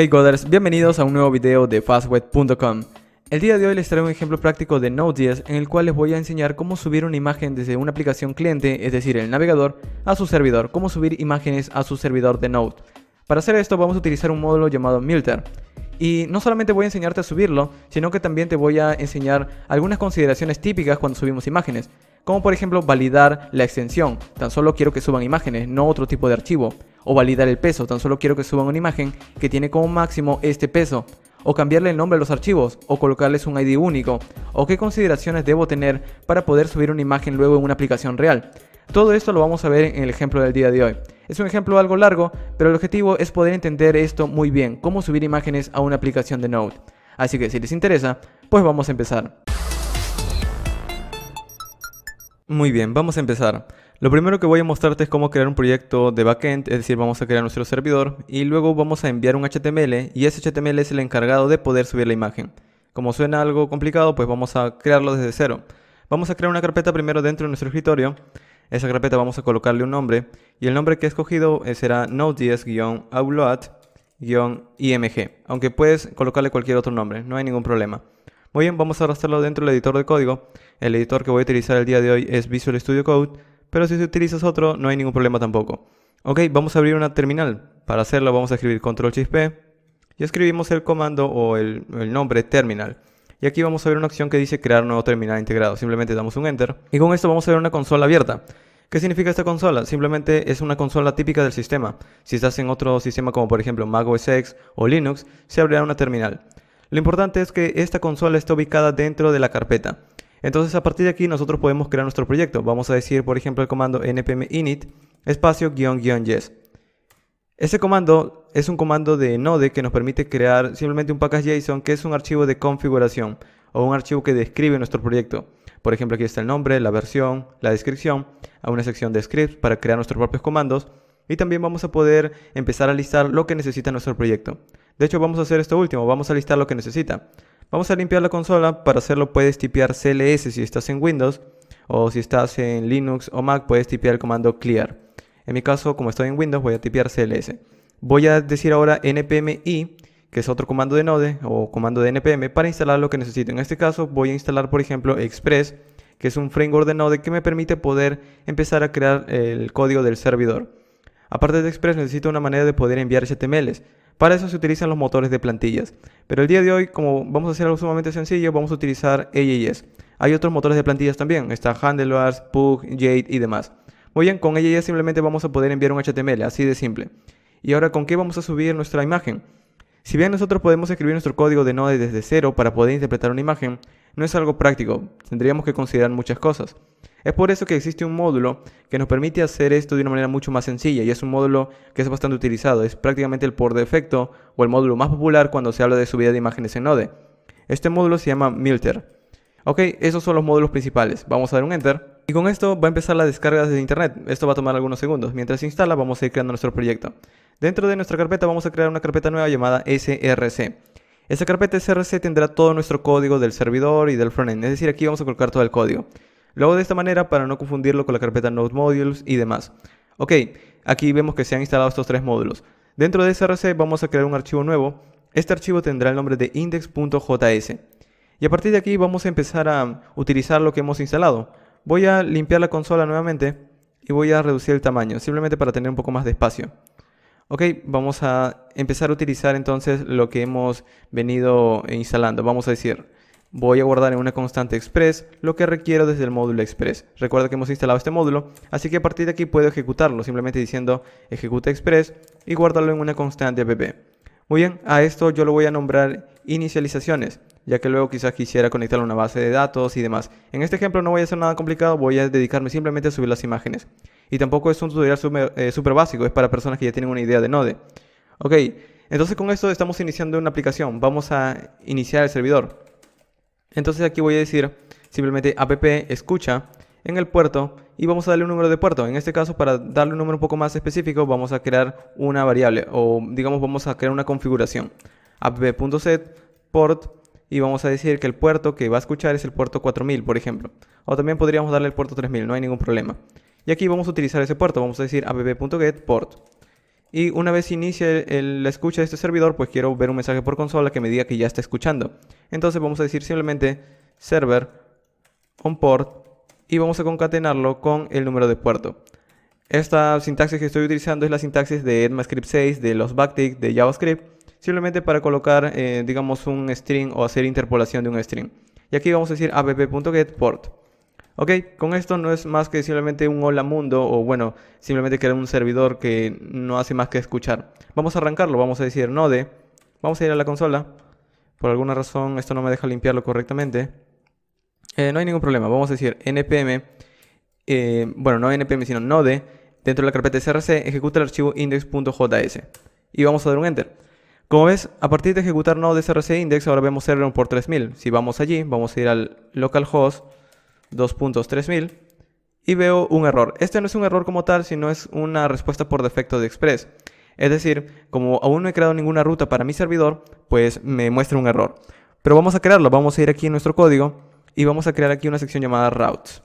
Hey Goders, bienvenidos a un nuevo video de fastweb.com. El día de hoy les traigo un ejemplo práctico de Node.js en el cual les voy a enseñar cómo subir una imagen desde una aplicación cliente, es decir, el navegador, a su servidor, cómo subir imágenes a su servidor de Node. Para hacer esto vamos a utilizar un módulo llamado Milter. Y no solamente voy a enseñarte a subirlo, sino que también te voy a enseñar algunas consideraciones típicas cuando subimos imágenes como por ejemplo validar la extensión, tan solo quiero que suban imágenes, no otro tipo de archivo, o validar el peso, tan solo quiero que suban una imagen que tiene como máximo este peso, o cambiarle el nombre a los archivos, o colocarles un ID único, o qué consideraciones debo tener para poder subir una imagen luego en una aplicación real. Todo esto lo vamos a ver en el ejemplo del día de hoy. Es un ejemplo algo largo, pero el objetivo es poder entender esto muy bien, cómo subir imágenes a una aplicación de Node. Así que si les interesa, pues vamos a empezar. Muy bien, vamos a empezar. Lo primero que voy a mostrarte es cómo crear un proyecto de backend, es decir, vamos a crear nuestro servidor y luego vamos a enviar un HTML y ese HTML es el encargado de poder subir la imagen. Como suena algo complicado, pues vamos a crearlo desde cero. Vamos a crear una carpeta primero dentro de nuestro escritorio. Esa carpeta vamos a colocarle un nombre y el nombre que he escogido eh, será nodejs-outload-img, aunque puedes colocarle cualquier otro nombre, no hay ningún problema bien, vamos a arrastrarlo dentro del editor de código. El editor que voy a utilizar el día de hoy es Visual Studio Code, pero si utilizas otro no hay ningún problema tampoco. Ok, vamos a abrir una terminal. Para hacerlo vamos a escribir Control Shift P y escribimos el comando o el, el nombre terminal. Y aquí vamos a ver una opción que dice crear nuevo terminal integrado. Simplemente damos un enter. Y con esto vamos a ver una consola abierta. ¿Qué significa esta consola? Simplemente es una consola típica del sistema. Si estás en otro sistema como por ejemplo Mac OS X o Linux, se abrirá una terminal. Lo importante es que esta consola está ubicada dentro de la carpeta. Entonces a partir de aquí nosotros podemos crear nuestro proyecto. Vamos a decir por ejemplo el comando npm init espacio guión yes. Este comando es un comando de Node que nos permite crear simplemente un package.json que es un archivo de configuración o un archivo que describe nuestro proyecto. Por ejemplo, aquí está el nombre, la versión, la descripción, a una sección de scripts para crear nuestros propios comandos y también vamos a poder empezar a listar lo que necesita nuestro proyecto. De hecho vamos a hacer esto último, vamos a listar lo que necesita. Vamos a limpiar la consola, para hacerlo puedes tipear CLS si estás en Windows o si estás en Linux o Mac puedes tipear el comando clear. En mi caso, como estoy en Windows, voy a tipear CLS. Voy a decir ahora npmi, que es otro comando de Node o comando de npm, para instalar lo que necesito. En este caso voy a instalar, por ejemplo, Express, que es un framework de Node que me permite poder empezar a crear el código del servidor. Aparte de Express necesito una manera de poder enviar HTMLs. Para eso se utilizan los motores de plantillas. Pero el día de hoy, como vamos a hacer algo sumamente sencillo, vamos a utilizar EJS. Hay otros motores de plantillas también. Está Handlebars, Pug, Jade y demás. Muy bien, con AJS simplemente vamos a poder enviar un HTML, así de simple. Y ahora, ¿con qué vamos a subir nuestra imagen? Si bien nosotros podemos escribir nuestro código de Node desde cero para poder interpretar una imagen, no es algo práctico, tendríamos que considerar muchas cosas. Es por eso que existe un módulo que nos permite hacer esto de una manera mucho más sencilla y es un módulo que es bastante utilizado, es prácticamente el por defecto o el módulo más popular cuando se habla de subida de imágenes en Node. Este módulo se llama Milter. Ok, esos son los módulos principales. Vamos a dar un Enter. Y con esto va a empezar la descarga desde internet. Esto va a tomar algunos segundos. Mientras se instala vamos a ir creando nuestro proyecto. Dentro de nuestra carpeta vamos a crear una carpeta nueva llamada src. Esta carpeta src tendrá todo nuestro código del servidor y del frontend, es decir, aquí vamos a colocar todo el código. Lo hago de esta manera para no confundirlo con la carpeta node modules y demás. Ok, aquí vemos que se han instalado estos tres módulos. Dentro de src vamos a crear un archivo nuevo. Este archivo tendrá el nombre de index.js. Y a partir de aquí vamos a empezar a utilizar lo que hemos instalado. Voy a limpiar la consola nuevamente y voy a reducir el tamaño, simplemente para tener un poco más de espacio. Ok, vamos a empezar a utilizar entonces lo que hemos venido instalando. Vamos a decir, voy a guardar en una constante express lo que requiero desde el módulo express. Recuerda que hemos instalado este módulo, así que a partir de aquí puedo ejecutarlo simplemente diciendo ejecuta express y guardarlo en una constante app. Muy bien, a esto yo lo voy a nombrar inicializaciones, ya que luego quizás quisiera conectar a una base de datos y demás. En este ejemplo no voy a hacer nada complicado, voy a dedicarme simplemente a subir las imágenes. Y tampoco es un tutorial súper eh, básico, es para personas que ya tienen una idea de Node. Ok, entonces con esto estamos iniciando una aplicación. Vamos a iniciar el servidor. Entonces aquí voy a decir simplemente app escucha en el puerto y vamos a darle un número de puerto. En este caso, para darle un número un poco más específico, vamos a crear una variable o digamos vamos a crear una configuración. app.set port y vamos a decir que el puerto que va a escuchar es el puerto 4000, por ejemplo. O también podríamos darle el puerto 3000, no hay ningún problema. Y aquí vamos a utilizar ese puerto, vamos a decir app.getPort. Y una vez inicie la escucha de este servidor, pues quiero ver un mensaje por consola que me diga que ya está escuchando. Entonces vamos a decir simplemente server on y vamos a concatenarlo con el número de puerto. Esta sintaxis que estoy utilizando es la sintaxis de Edmascript 6, de los backticks, de JavaScript, simplemente para colocar, eh, digamos, un string o hacer interpolación de un string. Y aquí vamos a decir app.getPort. Ok, con esto no es más que simplemente un hola mundo o bueno, simplemente crear un servidor que no hace más que escuchar. Vamos a arrancarlo, vamos a decir node, vamos a ir a la consola. Por alguna razón esto no me deja limpiarlo correctamente. Eh, no hay ningún problema, vamos a decir npm, eh, bueno, no npm sino node, dentro de la carpeta src ejecuta el archivo index.js y vamos a dar un enter. Como ves, a partir de ejecutar node src index ahora vemos error por 3000. Si vamos allí, vamos a ir al localhost 2.3000 y veo un error. Este no es un error como tal, sino es una respuesta por defecto de Express. Es decir, como aún no he creado ninguna ruta para mi servidor, pues me muestra un error. Pero vamos a crearlo, vamos a ir aquí en nuestro código y vamos a crear aquí una sección llamada routes.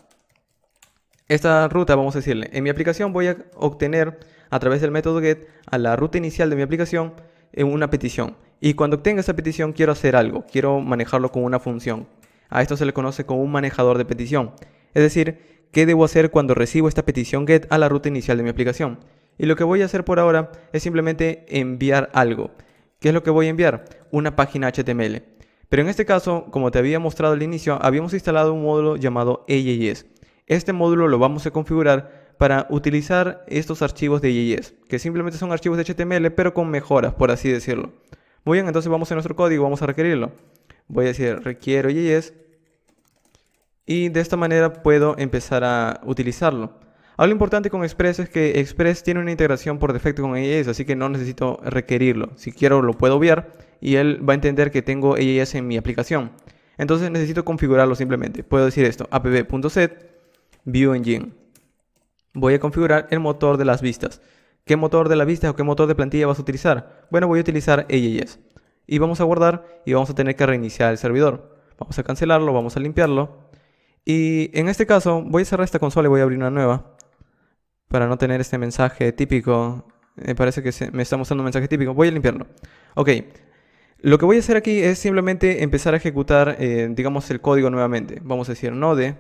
Esta ruta vamos a decirle, en mi aplicación voy a obtener a través del método get a la ruta inicial de mi aplicación en eh, una petición. Y cuando obtenga esa petición quiero hacer algo, quiero manejarlo con una función. A esto se le conoce como un manejador de petición. Es decir, ¿qué debo hacer cuando recibo esta petición GET a la ruta inicial de mi aplicación? Y lo que voy a hacer por ahora es simplemente enviar algo. ¿Qué es lo que voy a enviar? Una página HTML. Pero en este caso, como te había mostrado al inicio, habíamos instalado un módulo llamado EJS. Este módulo lo vamos a configurar para utilizar estos archivos de EJS, que simplemente son archivos de HTML, pero con mejoras, por así decirlo. Muy bien, entonces vamos a nuestro código, vamos a requerirlo. Voy a decir requiero EJS y de esta manera puedo empezar a utilizarlo. Algo importante con Express es que Express tiene una integración por defecto con AES, así que no necesito requerirlo. Si quiero lo puedo obviar y él va a entender que tengo AES en mi aplicación. Entonces necesito configurarlo simplemente. Puedo decir esto, app.set, view Voy a configurar el motor de las vistas. ¿Qué motor de las vistas o qué motor de plantilla vas a utilizar? Bueno, voy a utilizar AES. Y vamos a guardar y vamos a tener que reiniciar el servidor. Vamos a cancelarlo, vamos a limpiarlo y en este caso voy a cerrar esta consola y voy a abrir una nueva para no tener este mensaje típico. Me parece que me está mostrando un mensaje típico. Voy a limpiarlo. Ok. Lo que voy a hacer aquí es simplemente empezar a ejecutar, eh, digamos, el código nuevamente. Vamos a decir node.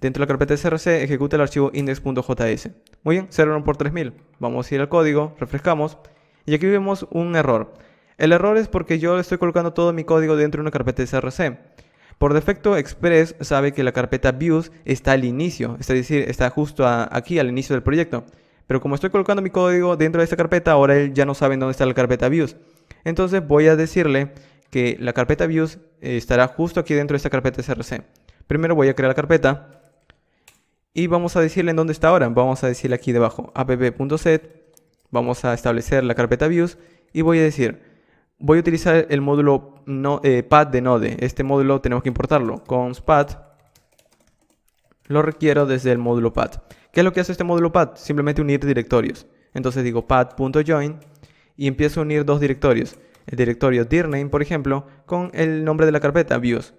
Dentro de la carpeta src, ejecuta el archivo index.js. Muy bien, 0 por 3000. Vamos a ir al código, refrescamos. Y aquí vemos un error. El error es porque yo estoy colocando todo mi código dentro de una carpeta src. Por defecto, Express sabe que la carpeta Views está al inicio, es decir, está justo aquí al inicio del proyecto. Pero como estoy colocando mi código dentro de esta carpeta, ahora él ya no sabe en dónde está la carpeta Views. Entonces voy a decirle que la carpeta Views eh, estará justo aquí dentro de esta carpeta src. Primero voy a crear la carpeta y vamos a decirle en dónde está ahora. Vamos a decirle aquí debajo app.set, vamos a establecer la carpeta Views y voy a decir voy a utilizar el módulo no, eh, pad de Node. Este módulo tenemos que importarlo. con path, lo requiero desde el módulo pad. ¿Qué es lo que hace este módulo pad? Simplemente unir directorios. Entonces digo pad.join y empiezo a unir dos directorios. El directorio dirname, por ejemplo, con el nombre de la carpeta, views.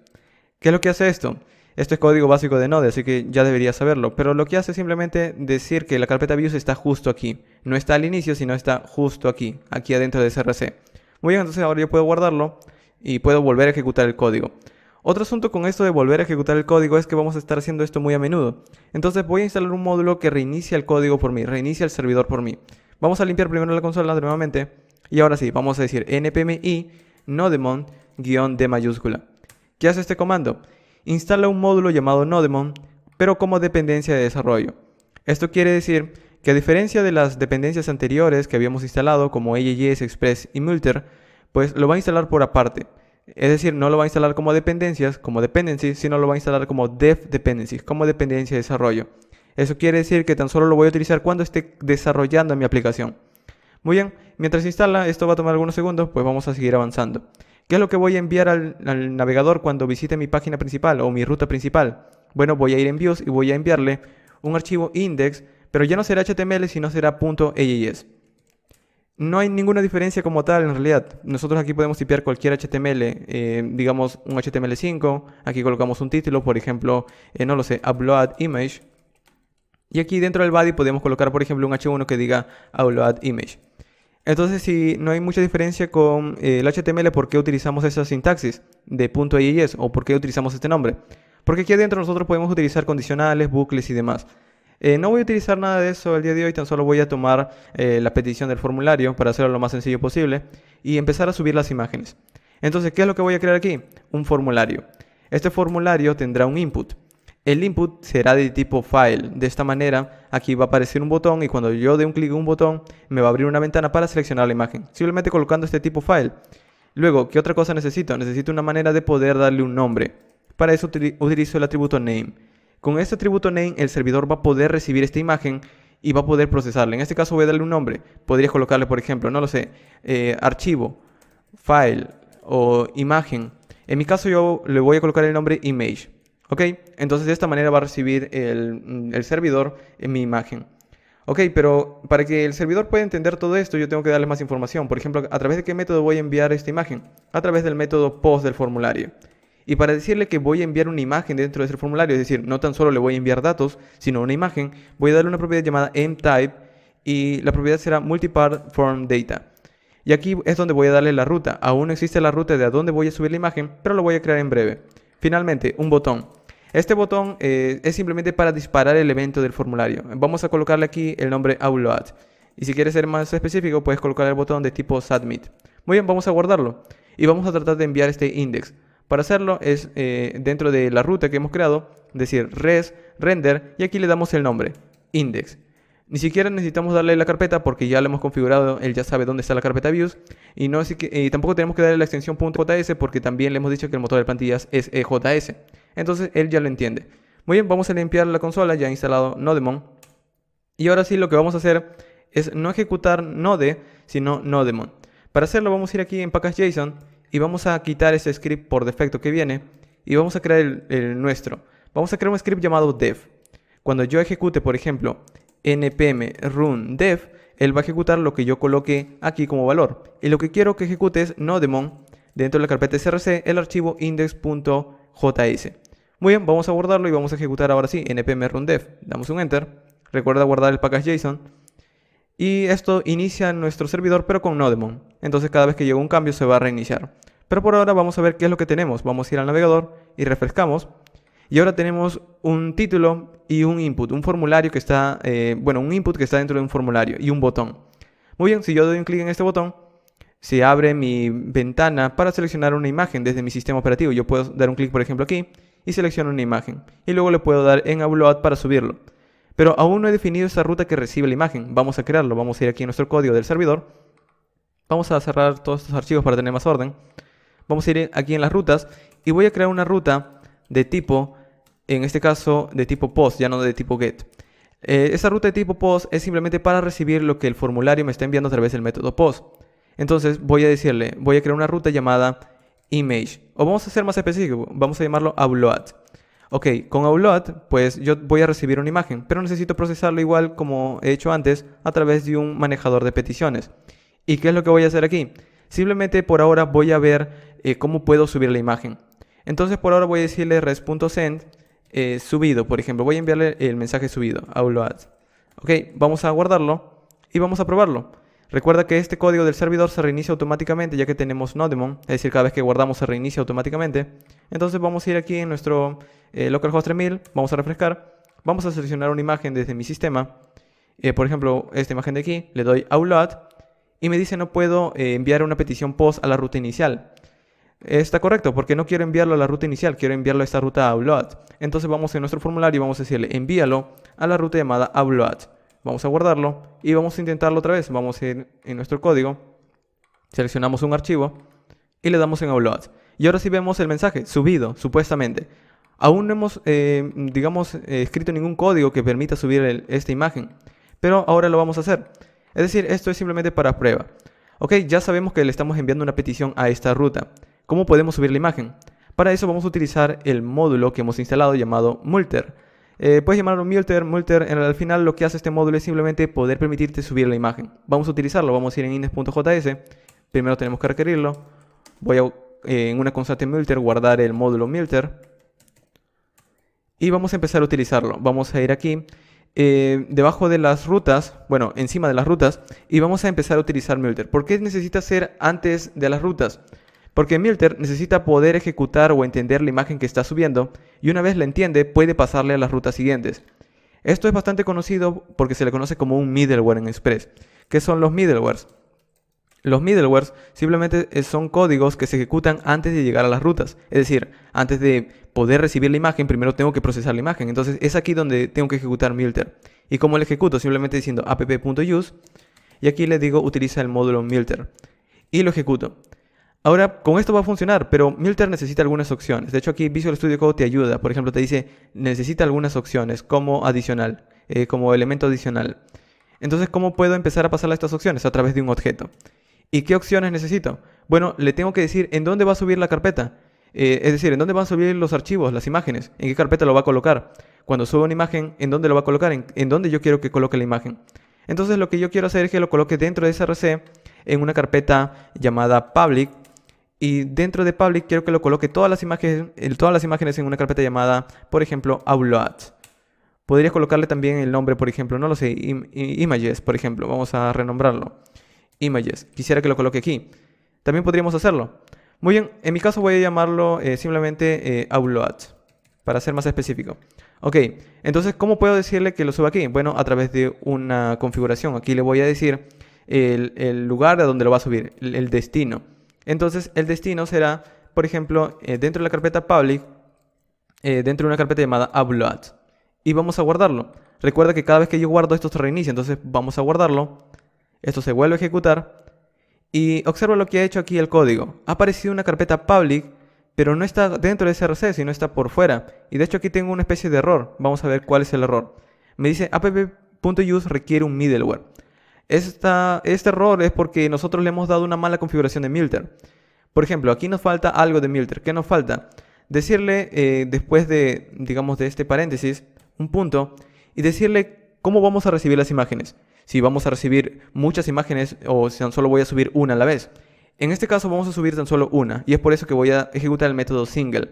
¿Qué es lo que hace esto? Esto es código básico de Node, así que ya debería saberlo. Pero lo que hace es simplemente decir que la carpeta views está justo aquí. No está al inicio, sino está justo aquí, aquí adentro de SRC. Muy bien, entonces ahora yo puedo guardarlo y puedo volver a ejecutar el código. Otro asunto con esto de volver a ejecutar el código es que vamos a estar haciendo esto muy a menudo. Entonces voy a instalar un módulo que reinicia el código por mí, reinicia el servidor por mí. Vamos a limpiar primero la consola nuevamente y ahora sí, vamos a decir npmi nodemon d mayúscula. ¿Qué hace este comando? Instala un módulo llamado nodemon, pero como dependencia de desarrollo. Esto quiere decir que a diferencia de las dependencias anteriores que habíamos instalado, como EJS Express y Multer, pues lo va a instalar por aparte. Es decir, no lo va a instalar como dependencias, como dependencies, sino lo va a instalar como dev dependencies, como dependencia de desarrollo. Eso quiere decir que tan solo lo voy a utilizar cuando esté desarrollando mi aplicación. Muy bien, mientras se instala, esto va a tomar algunos segundos, pues vamos a seguir avanzando. ¿Qué es lo que voy a enviar al navegador cuando visite mi página principal o mi ruta principal? Bueno, voy a ir en Views y voy a enviarle un archivo index pero ya no será HTML, sino será .aes. No hay ninguna diferencia como tal en realidad. Nosotros aquí podemos tipear cualquier HTML, eh, digamos un HTML5, aquí colocamos un título, por ejemplo, eh, no lo sé, upload image. Y aquí dentro del body podemos colocar, por ejemplo, un H1 que diga upload image. Entonces, si no hay mucha diferencia con eh, el HTML, ¿por qué utilizamos esa sintaxis de .aes o por qué utilizamos este nombre? Porque aquí adentro nosotros podemos utilizar condicionales, bucles y demás. Eh, no voy a utilizar nada de eso el día de hoy, tan solo voy a tomar eh, la petición del formulario para hacerlo lo más sencillo posible y empezar a subir las imágenes. Entonces, ¿qué es lo que voy a crear aquí? Un formulario. Este formulario tendrá un input. El input será de tipo file. De esta manera, aquí va a aparecer un botón y cuando yo dé un clic en un botón, me va a abrir una ventana para seleccionar la imagen. Simplemente colocando este tipo file. Luego, ¿qué otra cosa necesito? Necesito una manera de poder darle un nombre. Para eso utilizo el atributo name. Con este atributo name, el servidor va a poder recibir esta imagen y va a poder procesarla. En este caso voy a darle un nombre. Podría colocarle, por ejemplo, no lo sé, eh, archivo, file o imagen. En mi caso yo le voy a colocar el nombre image. ¿Ok? Entonces de esta manera va a recibir el, mm, el servidor en mi imagen. Ok, pero para que el servidor pueda entender todo esto, yo tengo que darle más información. Por ejemplo, ¿a través de qué método voy a enviar esta imagen? A través del método post del formulario y para decirle que voy a enviar una imagen dentro de ese formulario, es decir, no tan solo le voy a enviar datos, sino una imagen, voy a darle una propiedad llamada mType y la propiedad será multipart form data. Y aquí es donde voy a darle la ruta. Aún no existe la ruta de a dónde voy a subir la imagen, pero lo voy a crear en breve. Finalmente, un botón. Este botón eh, es simplemente para disparar el evento del formulario. Vamos a colocarle aquí el nombre Outload. Y si quieres ser más específico, puedes colocar el botón de tipo Submit. Muy bien, vamos a guardarlo. Y vamos a tratar de enviar este index. Para hacerlo es eh, dentro de la ruta que hemos creado, decir res, render, y aquí le damos el nombre, index. Ni siquiera necesitamos darle la carpeta porque ya lo hemos configurado, él ya sabe dónde está la carpeta views. Y, no, eh, tampoco tenemos que darle la extensión .js porque también le hemos dicho que el motor de plantillas es EJS. Entonces él ya lo entiende. Muy bien, vamos a limpiar la consola, ya ha instalado Nodemon. Y ahora sí lo que vamos a hacer es no ejecutar Node, sino Nodemon. Para hacerlo vamos a ir aquí en package.json y vamos a quitar ese script por defecto que viene y vamos a crear el, nuestro. Vamos a crear un script llamado dev. Cuando yo ejecute, por ejemplo, npm run dev, él va a ejecutar lo que yo coloque aquí como valor. Y lo que quiero que ejecute es nodemon dentro de la carpeta src el archivo index.js. Muy bien, vamos a guardarlo y vamos a ejecutar ahora sí npm run dev. Damos un enter. Recuerda guardar el package JSON. Y esto inicia nuestro servidor pero con Nodemon entonces cada vez que llega un cambio se va a reiniciar. Pero por ahora vamos a ver qué es lo que tenemos. Vamos a ir al navegador y refrescamos. Y ahora tenemos un título y un input, un formulario que está, eh, bueno, un input que está dentro de un formulario y un botón. Muy bien, si yo doy un clic en este botón, se abre mi ventana para seleccionar una imagen desde mi sistema operativo. Yo puedo dar un clic, por ejemplo, aquí y selecciono una imagen. Y luego le puedo dar en upload para subirlo. Pero aún no he definido esa ruta que recibe la imagen. Vamos a crearlo, vamos a ir aquí a nuestro código del servidor Vamos a cerrar todos estos archivos para tener más orden. Vamos a ir aquí en las rutas y voy a crear una ruta de tipo, en este caso de tipo post, ya no de tipo get. Eh, esa ruta de tipo post es simplemente para recibir lo que el formulario me está enviando a través del método post. Entonces voy a decirle, voy a crear una ruta llamada image. O vamos a ser más específico, vamos a llamarlo upload. Ok, con upload, pues yo voy a recibir una imagen, pero necesito procesarlo igual como he hecho antes a través de un manejador de peticiones. ¿Y qué es lo que voy a hacer aquí? Simplemente por ahora voy a ver eh, cómo puedo subir la imagen. Entonces por ahora voy a decirle res.send eh, subido, por ejemplo. Voy a enviarle el mensaje subido Outload. Ok, vamos a guardarlo y vamos a probarlo. Recuerda que este código del servidor se reinicia automáticamente ya que tenemos Nodemon, es decir, cada vez que guardamos se reinicia automáticamente. Entonces vamos a ir aquí en nuestro eh, localhost 3000, vamos a refrescar, vamos a seleccionar una imagen desde mi sistema. por ejemplo, esta imagen de aquí, le doy Outload y me dice no puedo eh, enviar una petición POST a la ruta inicial. Está correcto, porque no quiero enviarlo a la ruta inicial, quiero enviarlo a esta ruta Upload. Entonces vamos en nuestro formulario y vamos a decirle envíalo a la ruta llamada Upload. Vamos a guardarlo y vamos a intentarlo otra vez. Vamos a en nuestro código, seleccionamos un archivo y le damos en Upload. Y ahora sí vemos el mensaje, subido, supuestamente. Aún no hemos, eh, digamos, eh, escrito ningún código que permita subir esta imagen, pero ahora lo vamos a hacer. Es decir, esto es simplemente para prueba. Ok, ya sabemos que le estamos enviando una petición a esta ruta. ¿Cómo podemos subir la imagen? Para eso vamos a utilizar el módulo que hemos instalado llamado Multer. Eh, puedes llamarlo Multer, Multer, al final lo que hace este módulo es simplemente poder permitirte subir la imagen. Vamos a utilizarlo, vamos a ir en index.js, primero tenemos que requerirlo, voy a eh, en una constante Multer guardar el módulo Multer y vamos a empezar a utilizarlo. Vamos a ir aquí eh, debajo de las rutas, bueno, encima de las rutas, y vamos a empezar a utilizar Milter ¿Por qué necesita ser antes de las rutas? Porque Milter necesita poder ejecutar o entender la imagen que está subiendo, y una vez la entiende, puede pasarle a las rutas siguientes. Esto es bastante conocido porque se le conoce como un middleware en Express. ¿Qué son los middlewares? Los middlewares simplemente eh, son códigos que se ejecutan antes de llegar a las rutas. Es decir, antes de poder recibir la imagen, primero tengo que procesar la imagen. Entonces es aquí donde tengo que ejecutar milter. ¿Y cómo lo ejecuto? Simplemente diciendo app.use y aquí le digo utiliza el módulo milter. Y lo ejecuto. Ahora, con esto va a funcionar, pero Milter necesita algunas opciones. De hecho, aquí Visual Studio Code te ayuda. Por ejemplo, te dice, necesita algunas opciones como adicional, eh, como elemento adicional. Entonces, ¿cómo puedo empezar a pasar a estas opciones? A través de un objeto. ¿Y qué opciones necesito? Bueno, le tengo que decir en dónde va a subir la carpeta. Eh, es decir, en dónde van a subir los archivos, las imágenes, en qué carpeta lo va a colocar. Cuando subo una imagen, en dónde lo va a colocar, en, dónde yo quiero que coloque la imagen. Entonces lo que yo quiero hacer es que lo coloque dentro de src en una carpeta llamada public y dentro de public quiero que lo coloque todas las imágenes, eh, todas las imágenes en una carpeta llamada, por ejemplo, uploads. Podría colocarle también el nombre, por ejemplo, no lo sé, images, por ejemplo, vamos a renombrarlo images. Quisiera que lo coloque aquí. También podríamos hacerlo. Muy bien, en mi caso voy a llamarlo eh, simplemente eh, para ser más específico. Ok, entonces, ¿cómo puedo decirle que lo suba aquí? Bueno, a través de una configuración. Aquí le voy a decir el, lugar a donde lo va a subir, el, destino. Entonces, el destino será, por ejemplo, eh, dentro de la carpeta public, eh, dentro de una carpeta llamada upload. Y vamos a guardarlo. Recuerda que cada vez que yo guardo esto se reinicia, entonces vamos a guardarlo esto se vuelve a ejecutar y observa lo que ha hecho aquí el código. Ha aparecido una carpeta public, pero no está dentro de SRC, sino está por fuera. Y de hecho aquí tengo una especie de error. Vamos a ver cuál es el error. Me dice app.use requiere un middleware. este error es porque nosotros le hemos dado una mala configuración de Milter. Por ejemplo, aquí nos falta algo de Milter. ¿Qué nos falta? Decirle eh, después de, digamos, de este paréntesis, un punto, y decirle cómo vamos a recibir las imágenes si vamos a recibir muchas imágenes o si tan solo voy a subir una a la vez. En este caso vamos a subir tan solo una y es por eso que voy a ejecutar el método single.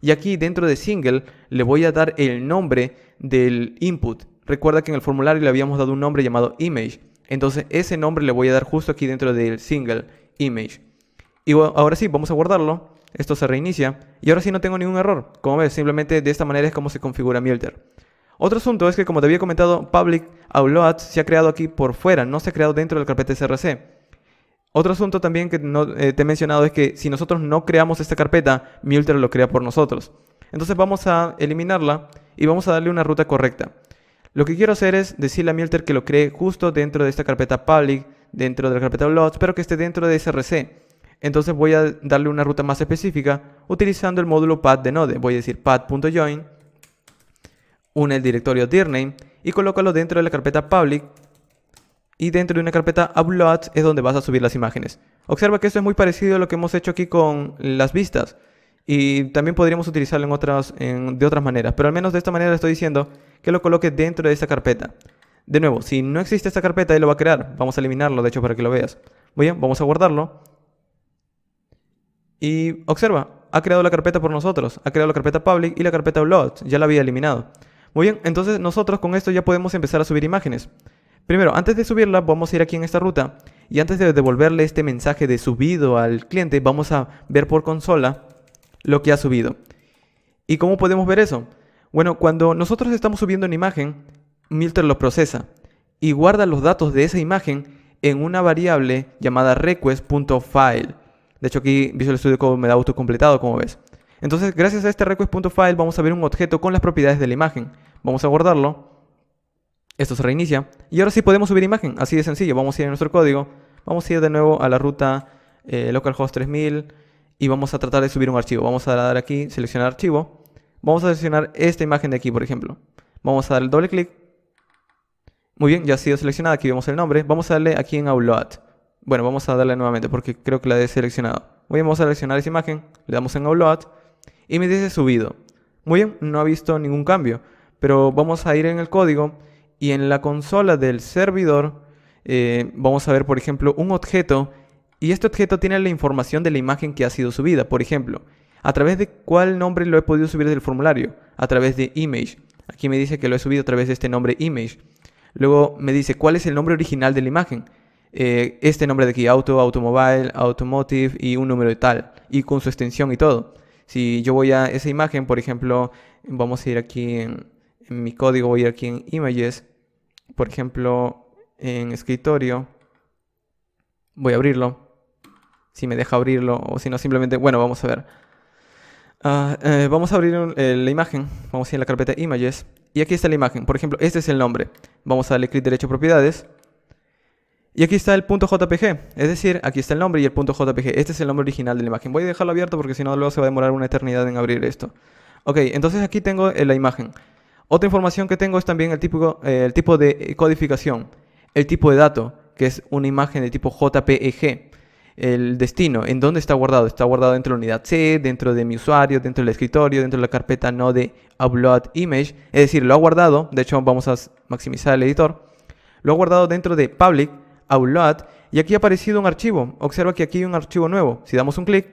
Y aquí dentro de single le voy a dar el nombre del input. Recuerda que en el formulario le habíamos dado un nombre llamado image. Entonces ese nombre le voy a dar justo aquí dentro del single image. Y ahora sí, vamos a guardarlo. Esto se reinicia. Y ahora sí no tengo ningún error. Como ves, simplemente de esta manera es como se configura Milter. Otro asunto es que, como te había comentado, Public outloads se ha creado aquí por fuera, no se ha creado dentro del carpeta SRC. Otro asunto también que eh, te he mencionado es que si nosotros no creamos esta carpeta, Milter lo crea por nosotros. Entonces vamos a eliminarla y vamos a darle una ruta correcta. Lo que quiero hacer es decirle a Multer que lo cree justo dentro de esta carpeta public, dentro de la carpeta outloads, pero que esté dentro de SRC. Entonces voy a darle una ruta más específica utilizando el módulo path de Node. Voy a decir path.join une el directorio dirname y colócalo dentro de la carpeta public y dentro de una carpeta uploads es donde vas a subir las imágenes. Observa que esto es muy parecido a lo que hemos hecho aquí con las vistas y también podríamos utilizarlo en otras, de otras maneras, pero al menos de esta manera le estoy diciendo que lo coloque dentro de esta carpeta. De nuevo, si no existe esta carpeta, él lo va a crear. Vamos a eliminarlo, de hecho, para que lo veas. Muy bien, vamos a guardarlo. Y observa, ha creado la carpeta por nosotros. Ha creado la carpeta public y la carpeta upload. Ya la había eliminado. Muy bien, entonces nosotros con esto ya podemos empezar a subir imágenes. Primero, antes de subirla, vamos a ir aquí en esta ruta y antes de devolverle este mensaje de subido al cliente, vamos a ver por consola lo que ha subido. ¿Y cómo podemos ver eso? Bueno, cuando nosotros estamos subiendo una imagen, Milter lo procesa y guarda los datos de esa imagen en una variable llamada request.file. De hecho, aquí Visual Studio Code me da completado, como ves. Entonces, gracias a este request.file vamos a ver un objeto con las propiedades de la imagen. Vamos a guardarlo. Esto se reinicia. Y ahora sí podemos subir imagen. Así de sencillo. Vamos a ir a nuestro código. Vamos a ir de nuevo a la ruta eh, localhost 3000 y vamos a tratar de subir un archivo. Vamos a dar aquí, seleccionar archivo. Vamos a seleccionar esta imagen de aquí, por ejemplo. Vamos a dar el doble clic. Muy bien, ya ha sido seleccionada. Aquí vemos el nombre. Vamos a darle aquí en Outload. Bueno, vamos a darle nuevamente porque creo que la he seleccionado. vamos a seleccionar esa imagen. Le damos en Outload y me dice subido. Muy bien, no ha visto ningún cambio, pero vamos a ir en el código y en la consola del servidor eh, vamos a ver, por ejemplo, un objeto y este objeto tiene la información de la imagen que ha sido subida. Por ejemplo, a través de cuál nombre lo he podido subir del formulario, a través de image. Aquí me dice que lo he subido a través de este nombre image. Luego me dice cuál es el nombre original de la imagen. Eh, este nombre de aquí, auto, automobile, automotive y un número de tal, y con su extensión y todo. Si yo voy a esa imagen, por ejemplo, vamos a ir aquí en, mi código, voy a aquí en Images, por ejemplo, en escritorio, voy a abrirlo, si me deja abrirlo o si no, simplemente, bueno, vamos a ver. Ah, eh, vamos a abrir eh, la imagen, vamos a ir a la carpeta Images y aquí está la imagen, por ejemplo, este es el nombre. Vamos a darle clic derecho a propiedades y aquí está el punto .jpg, es decir, aquí está el nombre y el punto .jpg. Este es el nombre original de la imagen. Voy a dejarlo abierto porque si no luego se va a demorar una eternidad en abrir esto. Ok, entonces aquí tengo eh, la imagen. Otra información que tengo es también el, eh, el tipo de codificación, el tipo de dato, que es una imagen de tipo JPEG, el destino, en dónde está guardado. Está guardado dentro de la unidad C, dentro de mi usuario, dentro del escritorio, dentro de la carpeta Node upload image. Es decir, lo ha guardado, de hecho vamos a maximizar el editor, lo ha guardado dentro de public Outload y aquí ha aparecido un archivo. Observa que aquí hay un archivo nuevo. Si damos un clic,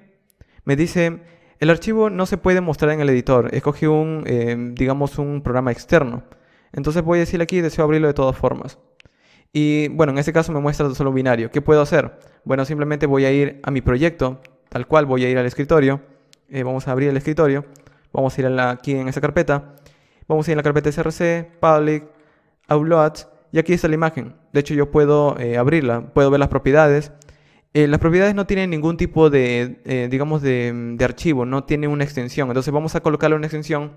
me dice, el archivo no se puede mostrar en el editor. escoge un, eh, digamos, un programa externo. Entonces voy a decir aquí, deseo abrirlo de todas formas. Y bueno, en este caso me muestra solo binario. ¿Qué puedo hacer? Bueno, simplemente voy a ir a mi proyecto, tal cual voy a ir al escritorio. Eh, vamos a abrir el escritorio. Vamos a ir aquí en esa carpeta. Vamos a ir a la carpeta src, public, outloads y aquí está la imagen. De hecho, yo puedo eh, abrirla, puedo ver las propiedades. Eh, las propiedades no tienen ningún tipo de, eh, digamos, mm, de, archivo, no tiene una extensión. Entonces vamos a colocarle una extensión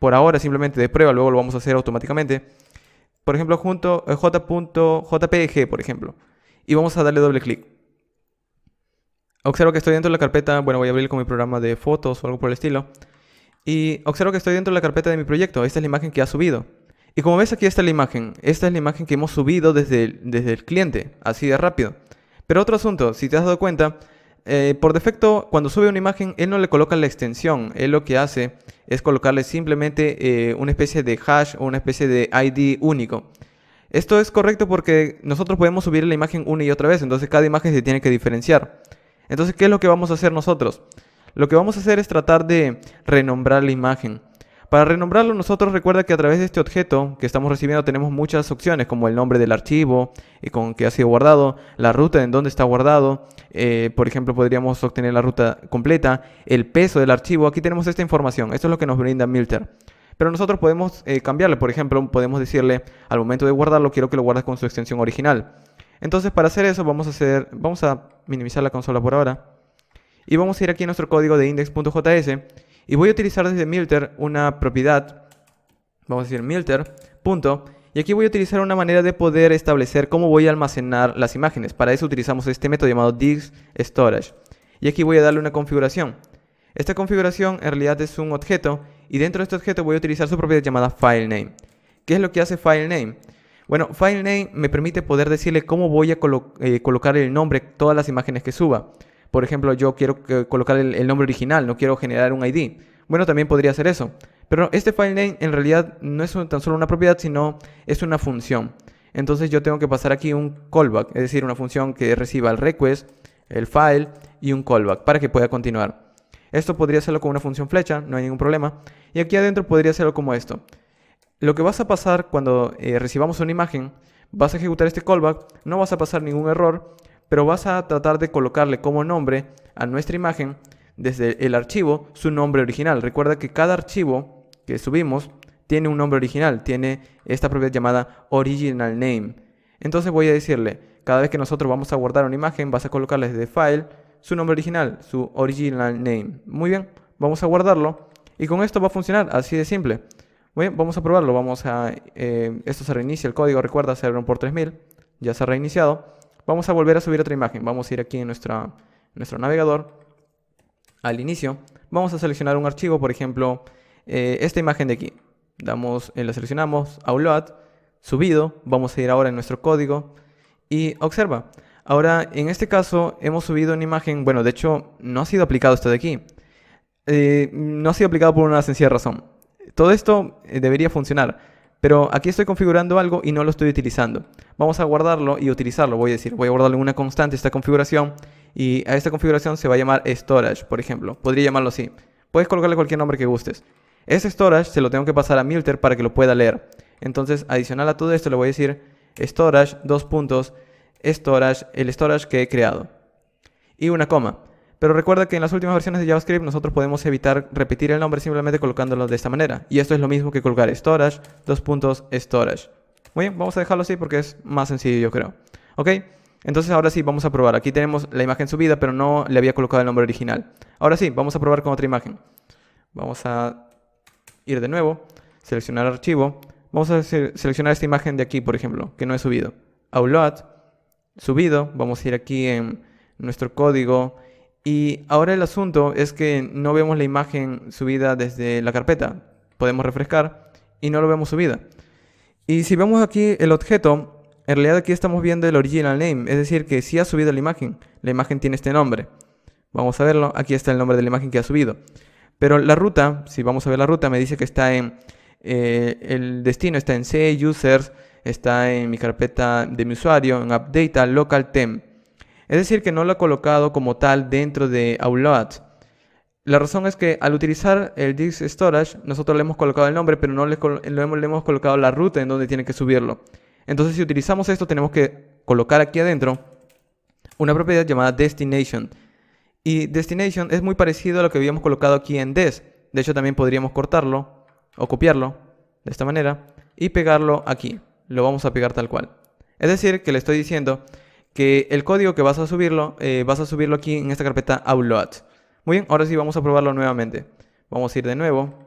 por ahora, simplemente de prueba, luego lo vamos a hacer automáticamente. Por ejemplo, junto j.jpg, por ejemplo. Y vamos a darle doble clic. Observo que estoy dentro de la carpeta, bueno, voy a abrir con mi programa de fotos o algo por el estilo. Y observo que estoy dentro de la carpeta de mi proyecto. Esta es la imagen que ha subido. Y como ves aquí está la imagen, esta es la imagen que hemos subido desde el, desde el cliente, así de rápido. Pero otro asunto, si te has dado cuenta, eh, por defecto cuando sube una imagen él no le coloca la extensión, él lo que hace es colocarle simplemente eh, una especie de hash o una especie de ID único. Esto es correcto porque nosotros podemos subir la imagen una y otra vez, entonces cada imagen se tiene que diferenciar. Entonces, ¿qué es lo que vamos a hacer nosotros? Lo que vamos a hacer es tratar de renombrar la imagen. Para renombrarlo nosotros recuerda que a través de este objeto que estamos recibiendo tenemos muchas opciones como el nombre del archivo y con que ha sido guardado, la ruta en donde está guardado, eh, por ejemplo podríamos obtener la ruta completa, el peso del archivo, aquí tenemos esta información, esto es lo que nos brinda Milter. Pero nosotros podemos eh, cambiarle, por ejemplo, podemos decirle al momento de guardarlo quiero que lo guardes con su extensión original. Entonces para hacer eso vamos a, hacer, vamos a minimizar la consola por ahora y vamos a ir aquí a nuestro código de index.js y voy a utilizar desde Milter una propiedad, vamos a decir Milter, punto, y aquí voy a utilizar una manera de poder establecer cómo voy a almacenar las imágenes. Para eso utilizamos este método llamado disk storage. Y aquí voy a darle una configuración. Esta configuración en realidad es un objeto y dentro de este objeto voy a utilizar su propiedad llamada filename. ¿Qué es lo que hace filename? Bueno, filename me permite poder decirle cómo voy a eh, colocar el nombre todas las imágenes que suba. Por ejemplo, yo quiero colocar el, nombre original, no quiero generar un ID. Bueno, también podría hacer eso. Pero este file name en realidad no es tan solo una propiedad, sino es una función. Entonces yo tengo que pasar aquí un callback, es decir, una función que reciba el request, el file y un callback para que pueda continuar. Esto podría hacerlo con una función flecha, no hay ningún problema. Y aquí adentro podría hacerlo como esto. Lo que vas a pasar cuando eh, recibamos una imagen, vas a ejecutar este callback, no vas a pasar ningún error pero vas a tratar de colocarle como nombre a nuestra imagen desde el archivo su nombre original. Recuerda que cada archivo que subimos tiene un nombre original, tiene esta propiedad llamada original name. Entonces voy a decirle, cada vez que nosotros vamos a guardar una imagen, vas a colocarle desde file su nombre original, su original name. Muy bien, vamos a guardarlo y con esto va a funcionar, así de simple. Muy bien, vamos a probarlo, vamos a... Eh, esto se reinicia el código, recuerda, Celeron por 3000, ya se ha reiniciado. Vamos a volver a subir otra imagen. Vamos a ir aquí en nuestro navegador. Al inicio, vamos a seleccionar un archivo, por ejemplo, eh, esta imagen de aquí. Damos, eh, la seleccionamos, Upload, subido. Vamos a ir ahora en nuestro código y observa. Ahora, en este caso, hemos subido una imagen, bueno, de hecho, no ha sido aplicado esto de aquí. Eh, no ha sido aplicado por una sencilla razón. Todo esto debería funcionar, pero aquí estoy configurando algo y no lo estoy utilizando. Vamos a guardarlo y utilizarlo. Voy a decir, voy a guardarlo en una constante esta configuración y a esta configuración se va a llamar storage, por ejemplo. Podría llamarlo así. Puedes colocarle cualquier nombre que gustes. Ese storage se lo tengo que pasar a Milter para que lo pueda leer. Entonces, adicional a todo esto, le voy a decir storage, dos puntos, storage, el storage que he creado. Y una coma. Pero recuerda que en las últimas versiones de JavaScript nosotros podemos evitar repetir el nombre simplemente colocándolo de esta manera. Y esto es lo mismo que colocar storage, dos puntos, storage. Muy bien, vamos a dejarlo así porque es más sencillo yo creo. ¿Ok? Entonces ahora sí, vamos a probar. Aquí tenemos la imagen subida, pero no le había colocado el nombre original. Ahora sí, vamos a probar con otra imagen. Vamos a ir de nuevo, seleccionar archivo. Vamos a seleccionar esta imagen de aquí, por ejemplo, que no he subido. Outload, subido. Vamos a ir aquí en nuestro código y ahora el asunto es que no vemos la imagen subida desde la carpeta. Podemos refrescar y no lo vemos subida. Y si vemos aquí el objeto, en realidad aquí estamos viendo el original name, es decir, que si ha subido la imagen. La imagen tiene este nombre. Vamos a verlo, aquí está el nombre de la imagen que ha subido. Pero la ruta, si vamos a ver la ruta, me dice que está en... Eh, el destino está en C, users, está en mi carpeta de mi usuario, en Update local temp. Es decir, que no lo ha colocado como tal dentro de Outload. La razón es que al utilizar el disk storage, nosotros le hemos colocado el nombre, pero no le, hemos, le, hemos, colocado la ruta en donde tiene que subirlo. Entonces, si utilizamos esto, tenemos que colocar aquí adentro una propiedad llamada destination. Y destination es muy parecido a lo que habíamos colocado aquí en des. De hecho, también podríamos cortarlo o copiarlo de esta manera y pegarlo aquí. Lo vamos a pegar tal cual. Es decir, que le estoy diciendo que el código que vas a subirlo, eh, vas a subirlo aquí en esta carpeta Outload. Muy bien, ahora sí vamos a probarlo nuevamente. Vamos a ir de nuevo.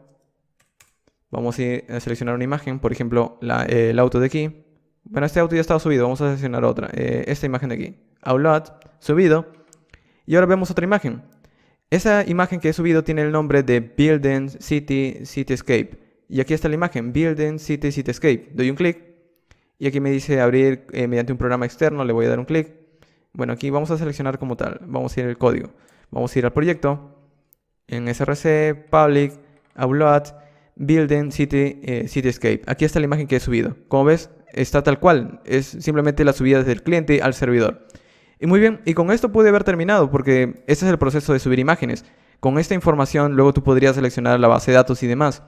Vamos a, seleccionar una imagen, por ejemplo, eh, el auto de aquí. Bueno, este auto ya estaba subido, vamos a seleccionar otra. Eh, esta imagen de aquí. Outload, subido. Y ahora vemos otra imagen. Esa imagen que he subido tiene el nombre de Building City Cityscape. Y aquí está la imagen, Building City Cityscape. Doy un clic y aquí me dice abrir eh, mediante un programa externo, le voy a dar un clic. Bueno, aquí vamos a seleccionar como tal, vamos a ir al código. Vamos a ir al proyecto, en src, public, upload, building, city, eh, cityscape. Aquí está la imagen que he subido. Como ves, está tal cual, es simplemente la subida desde el cliente al servidor. Y muy bien, y con esto pude haber terminado, porque este es el proceso de subir imágenes. Con esta información luego tú podrías seleccionar la base de datos y demás.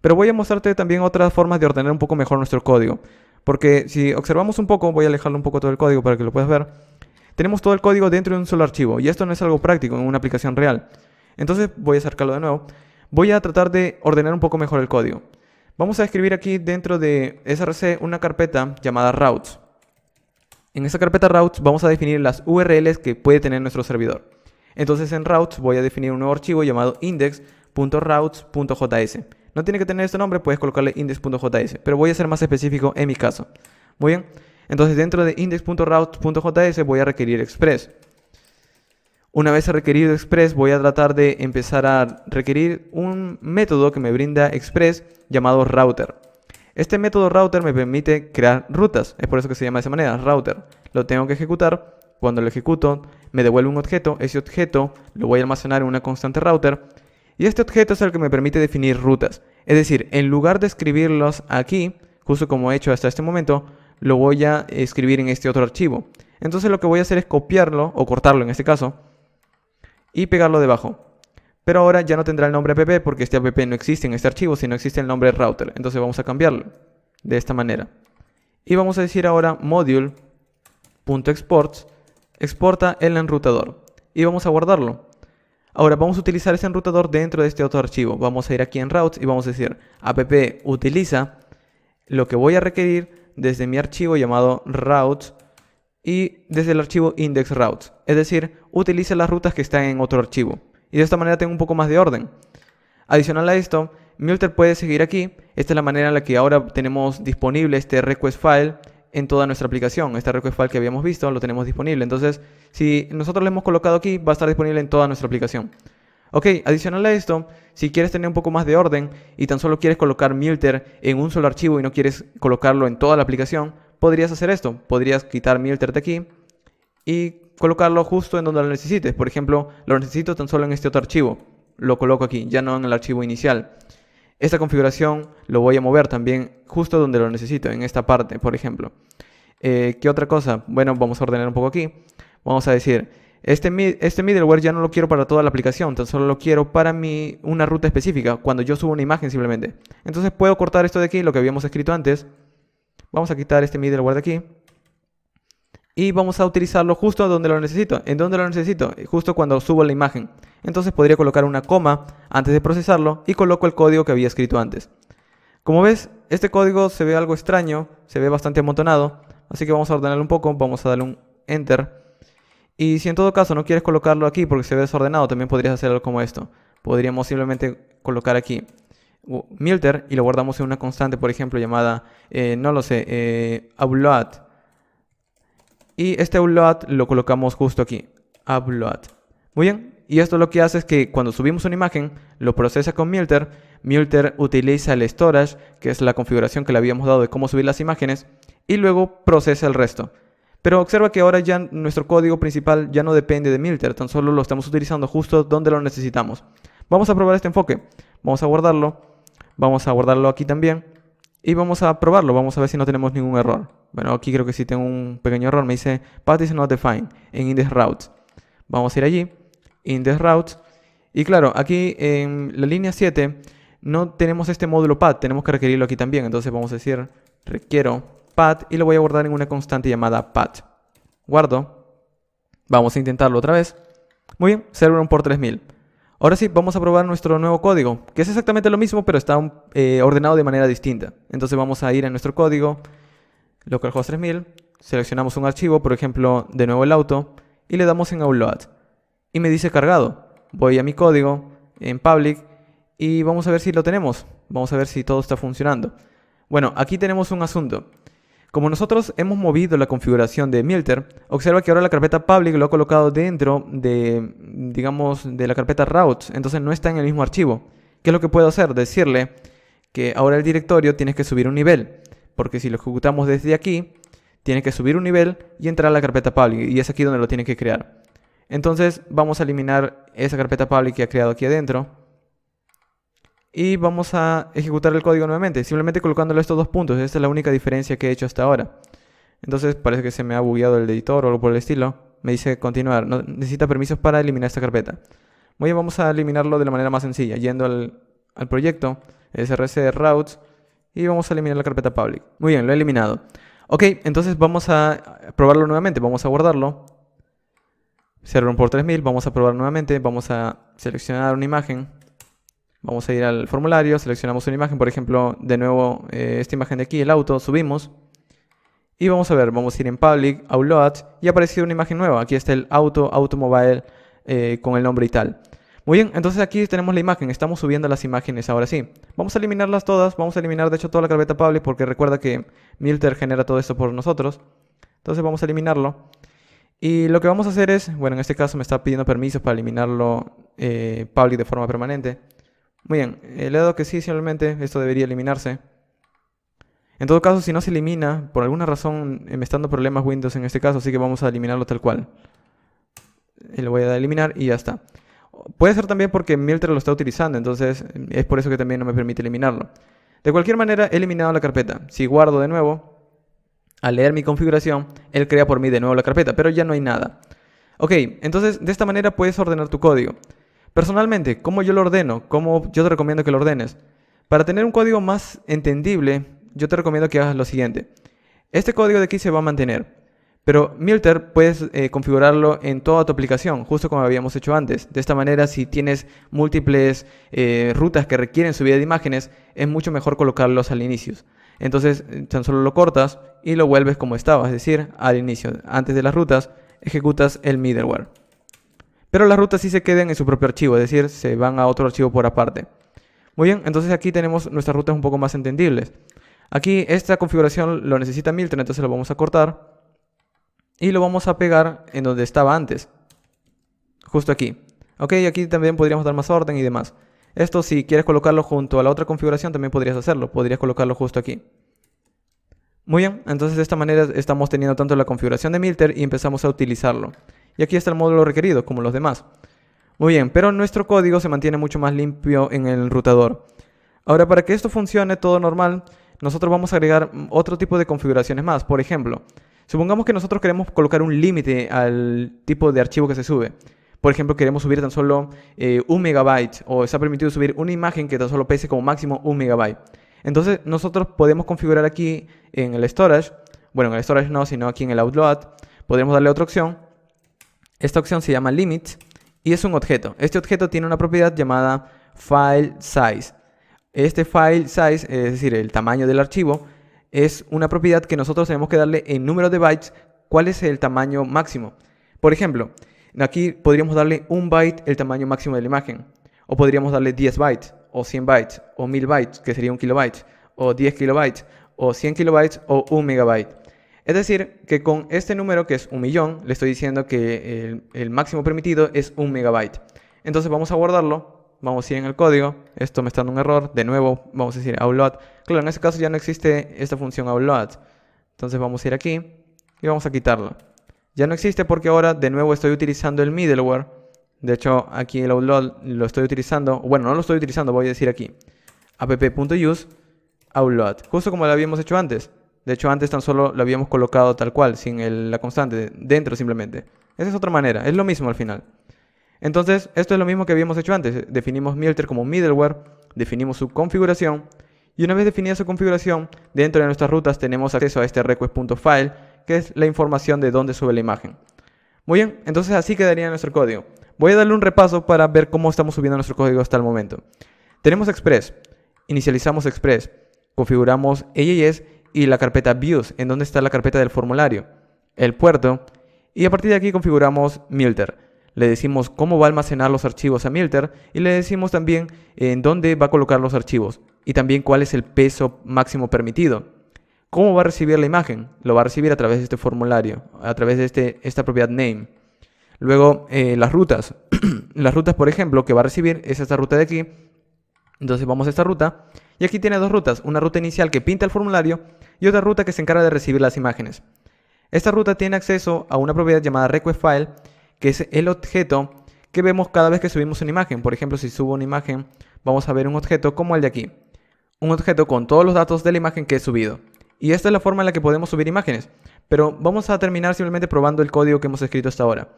Pero voy a mostrarte también otras formas de ordenar un poco mejor nuestro código. Porque si observamos un poco, voy a alejarlo un poco todo el código para que lo puedas ver. Tenemos todo el código dentro de un solo archivo y esto no es algo práctico en una aplicación real. Entonces voy a acercarlo de nuevo. Voy a tratar de ordenar un poco mejor el código. Vamos a escribir aquí dentro de src una carpeta llamada routes. En esa carpeta routes vamos a definir las URLs que puede tener nuestro servidor. Entonces en routes voy a definir un nuevo archivo llamado index.routes.js. No tiene que tener este nombre, puedes colocarle index.js, pero voy a ser más específico en mi caso. Muy bien, entonces dentro de index.route.js voy a requerir express. Una vez requerido Express, voy a tratar de empezar a requerir un método que me brinda Express llamado router. Este método router me permite crear rutas, es por eso que se llama de esa manera, router. Lo tengo que ejecutar, cuando lo ejecuto me devuelve un objeto, ese objeto lo voy a almacenar en una constante router y este objeto es el que me permite definir rutas. Es decir, en lugar de escribirlos aquí, justo como he hecho hasta este momento, lo voy a escribir en este otro archivo. Entonces lo que voy a hacer es copiarlo, o cortarlo en este caso, y pegarlo debajo Pero ahora ya no tendrá el nombre app porque este app no existe en este archivo, sino existe el nombre router. Entonces vamos a cambiarlo de esta manera. Y vamos a decir ahora module.exports exporta el enrutador. Y vamos a guardarlo. Ahora vamos a utilizar ese enrutador dentro de este otro archivo. Vamos a ir aquí en routes y vamos a decir app utiliza lo que voy a requerir desde mi archivo llamado routes y desde el archivo index routes. Es decir, utiliza las rutas que están en otro archivo. Y de esta manera tengo un poco más de orden. Adicional a esto, milter puede seguir aquí. Esta es la manera en la que ahora tenemos disponible este request file en toda nuestra aplicación. Este request file que habíamos visto lo tenemos disponible. Entonces, si nosotros lo hemos colocado aquí, va a estar disponible en toda nuestra aplicación. Ok, adicional a esto, si quieres tener un poco más de orden y tan solo quieres colocar Milter en un solo archivo y no quieres colocarlo en toda la aplicación, podrías hacer esto. Podrías quitar Milter de aquí y colocarlo justo en donde lo necesites. Por ejemplo, lo necesito tan solo en este otro archivo. Lo coloco aquí, ya no en el archivo inicial. Esta configuración lo voy a mover también justo donde lo necesito, en esta parte, por ejemplo. Eh, ¿Qué otra cosa? Bueno, vamos a ordenar un poco aquí. Vamos a decir, este, este middleware ya no lo quiero para toda la aplicación, tan solo lo quiero para mi, una ruta específica, cuando yo subo una imagen simplemente. Entonces puedo cortar esto de aquí, lo que habíamos escrito antes. Vamos a quitar este middleware de aquí y vamos a utilizarlo justo donde lo necesito. ¿En dónde lo necesito? Justo cuando subo la imagen. Entonces podría colocar una coma antes de procesarlo y coloco el código que había escrito antes. Como ves, este código se ve algo extraño, se ve bastante amontonado, así que vamos a ordenarlo un poco, vamos a darle un Enter. Y si en todo caso no quieres colocarlo aquí porque se ve desordenado, también podrías hacerlo como esto. Podríamos simplemente colocar aquí Milter y lo guardamos en una constante, por ejemplo, llamada, eh, no lo sé, eh, y este upload lo colocamos justo aquí. Upload. Muy bien. Y esto lo que hace es que cuando subimos una imagen, lo procesa con Milter. Milter utiliza el storage, que es la configuración que le habíamos dado de cómo subir las imágenes, y luego procesa el resto. Pero observa que ahora ya nuestro código principal ya no depende de Milter, tan solo lo estamos utilizando justo donde lo necesitamos. Vamos a probar este enfoque. Vamos a guardarlo. Vamos a guardarlo aquí también. Y vamos a probarlo, vamos a ver si no tenemos ningún error. Bueno, aquí creo que sí tengo un pequeño error. Me dice path is not defined en index route. Vamos a ir allí, index route. Y claro, aquí en la línea 7 no tenemos este módulo path, tenemos que requerirlo aquí también. Entonces vamos a decir requiero path y lo voy a guardar en una constante llamada path. Guardo. Vamos a intentarlo otra vez. Muy bien, server un por 3000. Ahora sí, vamos a probar nuestro nuevo código, que es exactamente lo mismo, pero está eh, ordenado de manera distinta. Entonces vamos a ir a nuestro código, localhost 3000, seleccionamos un archivo, por ejemplo, de nuevo el auto, y le damos en Upload. Y me dice cargado. Voy a mi código, en public, y vamos a ver si lo tenemos. Vamos a ver si todo está funcionando. Bueno, aquí tenemos un asunto. Como nosotros hemos movido la configuración de Milter, observa que ahora la carpeta public lo ha colocado dentro de, digamos, de la carpeta routes, entonces no está en el mismo archivo. ¿Qué es lo que puedo hacer? Decirle que ahora el directorio tienes que subir un nivel porque si lo ejecutamos desde aquí, tiene que subir un nivel y entrar a la carpeta public, y es aquí donde lo tiene que crear. Entonces vamos a eliminar esa carpeta public que ha creado aquí adentro, y vamos a ejecutar el código nuevamente, simplemente colocándole estos dos puntos, esta es la única diferencia que he hecho hasta ahora. Entonces parece que se me ha bugueado el editor o algo por el estilo, me dice continuar, no, necesita permisos para eliminar esta carpeta. Muy bien, vamos a eliminarlo de la manera más sencilla, yendo al, al proyecto, src routes, y vamos a eliminar la carpeta public. Muy bien, lo he eliminado. Ok, entonces vamos a probarlo nuevamente. Vamos a guardarlo. Server por 3000. Vamos a probar nuevamente. Vamos a seleccionar una imagen. Vamos a ir al formulario. Seleccionamos una imagen. Por ejemplo, de nuevo eh, esta imagen de aquí, el auto. Subimos. Y vamos a ver, vamos a ir en Public, outloads y ha aparecido una imagen nueva. Aquí está el auto, Automobile, eh, con el nombre y tal. Muy bien, entonces aquí tenemos la imagen, estamos subiendo las imágenes ahora sí. Vamos a eliminarlas todas, vamos a eliminar de hecho toda la carpeta public porque recuerda que Milter genera todo esto por nosotros. Entonces vamos a eliminarlo. Y lo que vamos a hacer es, bueno, en este caso me está pidiendo permisos para eliminarlo eh, public de forma permanente. Muy bien, eh, le he dado que sí, simplemente esto debería eliminarse. En todo caso, si no se elimina, por alguna razón eh, me están dando problemas Windows en este caso, así que vamos a eliminarlo tal cual. Le voy a dar a eliminar y ya está. Puede ser también porque Milter lo está utilizando, entonces mm, es por eso que también no me permite eliminarlo. De cualquier manera, he eliminado la carpeta. Si guardo de nuevo, al leer mi configuración, él crea por mí de nuevo la carpeta, pero ya no hay nada. Ok, entonces de esta manera puedes ordenar tu código. Personalmente, ¿cómo yo lo ordeno? ¿Cómo yo te recomiendo que lo ordenes? Para tener un código más entendible, yo te recomiendo que hagas lo siguiente. Este código de aquí se va a mantener. Pero Milter puedes eh, configurarlo en toda tu aplicación, justo como habíamos hecho antes. De esta manera, si tienes múltiples eh, rutas que requieren subida de imágenes, es mucho mejor colocarlos al inicio. Entonces, tan solo lo cortas y lo vuelves como estaba, es decir, al inicio. Antes de las rutas, ejecutas el middleware. Pero las rutas sí se queden en su propio archivo, es decir, se van a otro archivo por aparte. Muy bien, entonces aquí tenemos nuestras rutas un poco más entendibles. Aquí esta configuración lo necesita Milter entonces lo vamos a cortar y lo vamos a pegar en donde estaba antes. Justo aquí. Ok, aquí también podríamos dar más orden y demás. Esto si quieres colocarlo junto a la otra configuración también podrías hacerlo. Podrías colocarlo justo aquí. Muy bien, entonces de esta manera estamos teniendo tanto la configuración de Milter y empezamos a utilizarlo. Y aquí está el módulo requerido, como los demás. Muy bien, pero nuestro código se mantiene mucho más limpio en el rutador. Ahora, para que esto funcione todo normal, nosotros vamos a agregar otro tipo de configuraciones más. Por ejemplo, Supongamos que nosotros queremos colocar un límite al tipo de archivo que se sube. Por ejemplo, queremos subir tan solo eh, un megabyte o está permitido subir una imagen que tan solo pese como máximo un megabyte. Entonces nosotros podemos configurar aquí en el storage, bueno en el storage no, sino aquí en el outload, Podemos darle otra opción. Esta opción se llama limit y es un objeto. Este objeto tiene una propiedad llamada file size. Este file size, es decir, el tamaño del archivo, es una propiedad que nosotros tenemos que darle en número de bytes cuál es el tamaño máximo. Por ejemplo, aquí podríamos darle un byte el tamaño máximo de la imagen, o podríamos darle 10 bytes, o 100 bytes, o 1000 bytes, que sería un kilobyte, o 10 kilobytes, o 100 kilobytes, o un megabyte. Es decir, que con este número, que es un millón, le estoy diciendo que el máximo permitido es un megabyte. Entonces vamos a guardarlo vamos a ir en el código, esto me está dando un error, de nuevo vamos a decir outload. Claro, en este caso ya no existe esta función outload. Entonces vamos a ir aquí y vamos a quitarla. Ya no existe porque ahora de nuevo estoy utilizando el middleware. De hecho, aquí el outload lo estoy utilizando, bueno, no lo estoy utilizando, voy a decir aquí app.use outload, justo como lo habíamos hecho antes. De hecho, antes tan solo lo habíamos colocado tal cual, sin la constante, dentro simplemente. Esa es otra manera, es lo mismo al final. Entonces, esto es lo mismo que habíamos hecho antes. Definimos milter como middleware, definimos su configuración, y una vez definida su configuración, dentro de nuestras rutas tenemos acceso a este request.file, que es la información de dónde sube la imagen. Muy bien, entonces así quedaría nuestro código. Voy a darle un repaso para ver cómo estamos subiendo nuestro código hasta el momento. Tenemos Express, inicializamos Express, configuramos AJS y la carpeta Views, en donde está la carpeta del formulario, el puerto, y a partir de aquí configuramos Milter le decimos cómo va a almacenar los archivos a Milter y le decimos también eh, en dónde va a colocar los archivos y también cuál es el peso máximo permitido. ¿Cómo va a recibir la imagen? Lo va a recibir a través de este formulario, a través de este, esta propiedad name. Luego, eh, las rutas. las rutas, por ejemplo, que va a recibir es esta ruta de aquí. Entonces vamos a esta ruta. Y aquí tiene dos rutas. Una ruta inicial que pinta el formulario y otra ruta que se encarga de recibir las imágenes. Esta ruta tiene acceso a una propiedad llamada request file que es el objeto que vemos cada vez que subimos una imagen. Por ejemplo, si subo una imagen, vamos a ver un objeto como el de aquí. Un objeto con todos los datos de la imagen que he subido. Y esta es la forma en la que podemos subir imágenes. Pero vamos a terminar simplemente probando el código que hemos escrito hasta ahora.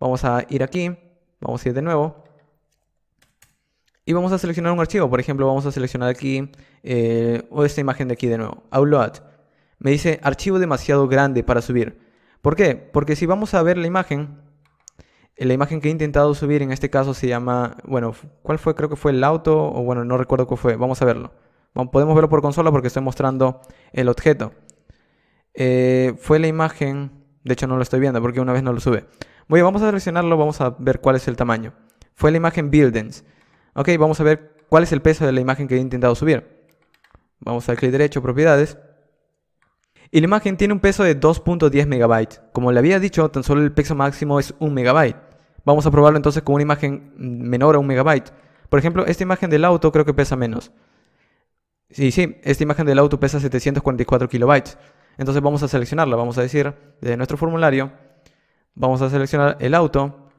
Vamos a ir aquí, vamos a ir de nuevo. Y vamos a seleccionar un archivo. Por ejemplo, vamos a seleccionar aquí, o eh, esta imagen de aquí de nuevo, Outload. Me dice archivo demasiado grande para subir. ¿Por qué? Porque si vamos a ver la imagen, la imagen que he intentado subir en este caso se llama, bueno, ¿cuál fue? Creo que fue el auto, o bueno, no recuerdo cuál fue, vamos a verlo. podemos verlo por consola porque estoy mostrando el objeto. Eh, fue la imagen, de hecho no lo estoy viendo porque una vez no lo sube. Voy, vamos a seleccionarlo, vamos a ver cuál es el tamaño. Fue la imagen buildings. Ok, vamos a ver cuál es el peso de la imagen que he intentado subir. Vamos a clic derecho, propiedades. Y la imagen tiene un peso de 2.10 MB. Como le había dicho, tan solo el peso máximo es 1 MB. Vamos a probarlo entonces con una imagen menor a un megabyte. Por ejemplo, esta imagen del auto creo que pesa menos. Sí, sí, esta imagen del auto pesa 744 kilobytes. Entonces vamos a seleccionarla, vamos a decir desde nuestro formulario, vamos a seleccionar el auto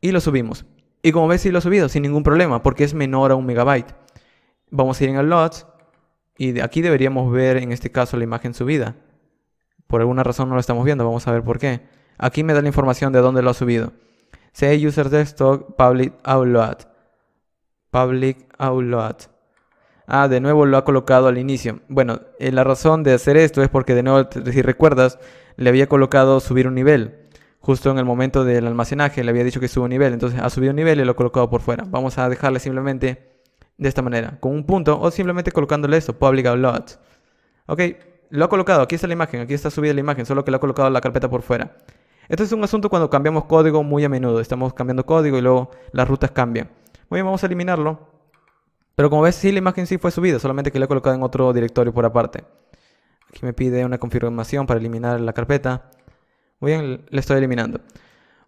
y lo subimos. Y como ves, sí lo ha subido sin ningún problema porque es menor a un megabyte. Vamos a ir en el Lots y de aquí deberíamos ver en este caso la imagen subida. Por alguna razón no lo estamos viendo, vamos a ver por qué. Aquí me da la información de dónde lo ha subido. Say user desktop public outload. Public outload. Ah, de nuevo lo ha colocado al inicio. Bueno, eh, la razón de hacer esto es porque de nuevo, si recuerdas, le había colocado subir un nivel. Justo en el momento del almacenaje le había dicho que subo un nivel. Entonces ha subido un nivel y lo ha colocado por fuera. Vamos a dejarle simplemente de esta manera, con un punto o simplemente colocándole esto, public outload. Ok, lo ha colocado, aquí está la imagen, aquí está subida la imagen, solo que lo ha colocado la carpeta por fuera. Este es un asunto cuando cambiamos código muy a menudo. Estamos cambiando código y luego las rutas cambian. Muy bien, vamos a eliminarlo. Pero como ves, sí, la imagen sí fue subida, solamente que la he colocado en otro directorio por aparte. Aquí me pide una confirmación para eliminar la carpeta. Muy bien, la estoy eliminando.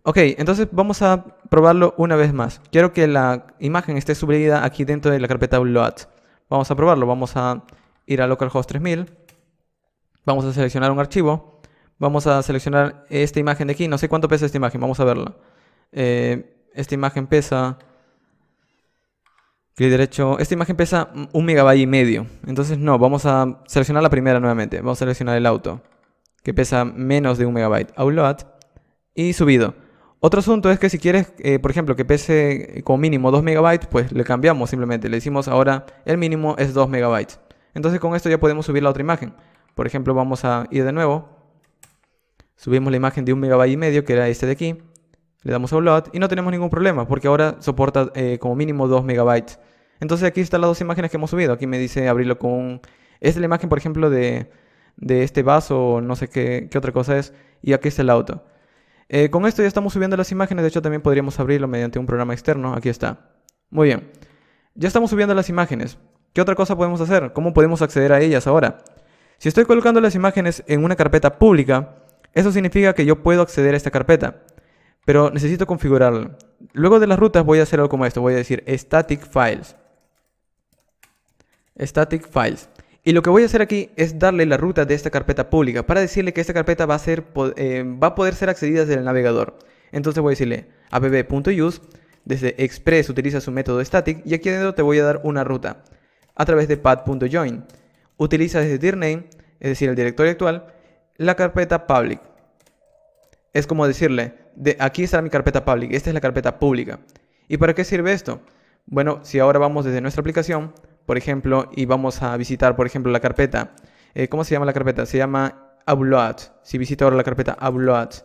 Ok, entonces vamos a probarlo una vez más. Quiero que la imagen esté subida aquí dentro de la carpeta Uploads. Vamos a probarlo. Vamos a ir a localhost 3000. Vamos a seleccionar un archivo. Vamos a seleccionar esta imagen de aquí. No sé cuánto pesa esta imagen, vamos a verla. Eh, esta imagen pesa... Clic derecho. Esta imagen pesa un megabyte y medio. Entonces no, vamos a seleccionar la primera nuevamente. Vamos a seleccionar el auto, que pesa menos de un megabyte. Outload y subido. Otro asunto es que si quieres, eh, por ejemplo, que pese como mínimo 2 megabytes, pues le cambiamos simplemente. Le decimos ahora el mínimo es 2 megabytes. Entonces con esto ya podemos subir la otra imagen. Por ejemplo, vamos a ir de nuevo Subimos la imagen de un megabyte y medio, que era este de aquí. Le damos a upload y no tenemos ningún problema porque ahora soporta eh, como mínimo 2 megabytes. Entonces aquí están las dos imágenes que hemos subido. Aquí me dice abrirlo con... Esta es la imagen, por ejemplo, de, este vaso o no sé qué, otra cosa es. Y aquí está el auto. Eh, con esto ya estamos subiendo las imágenes. De hecho, también podríamos abrirlo mediante un programa externo. Aquí está. Muy bien. Ya estamos subiendo las imágenes. ¿Qué otra cosa podemos hacer? ¿Cómo podemos acceder a ellas ahora? Si estoy colocando las imágenes en una carpeta pública, eso significa que yo puedo acceder a esta carpeta, pero necesito configurarla. Luego de las rutas voy a hacer algo como esto. Voy a decir static files. Static files. Y lo que voy a hacer aquí es darle la ruta de esta carpeta pública para decirle que esta carpeta va a, eh, poder ser accedida desde el navegador. Entonces voy a decirle abb.use, desde express utiliza su método static y aquí adentro te voy a dar una ruta a través de pad.join. Utiliza desde dir name, es decir, el directorio actual, la carpeta public. Es como decirle, de aquí está mi carpeta public, esta es la carpeta pública. ¿Y para qué sirve esto? Bueno, si ahora vamos desde nuestra aplicación, por ejemplo, y vamos a visitar, por ejemplo, la carpeta, eh, ¿cómo se llama la carpeta? Se llama Uploads. Si visito ahora la carpeta Uploads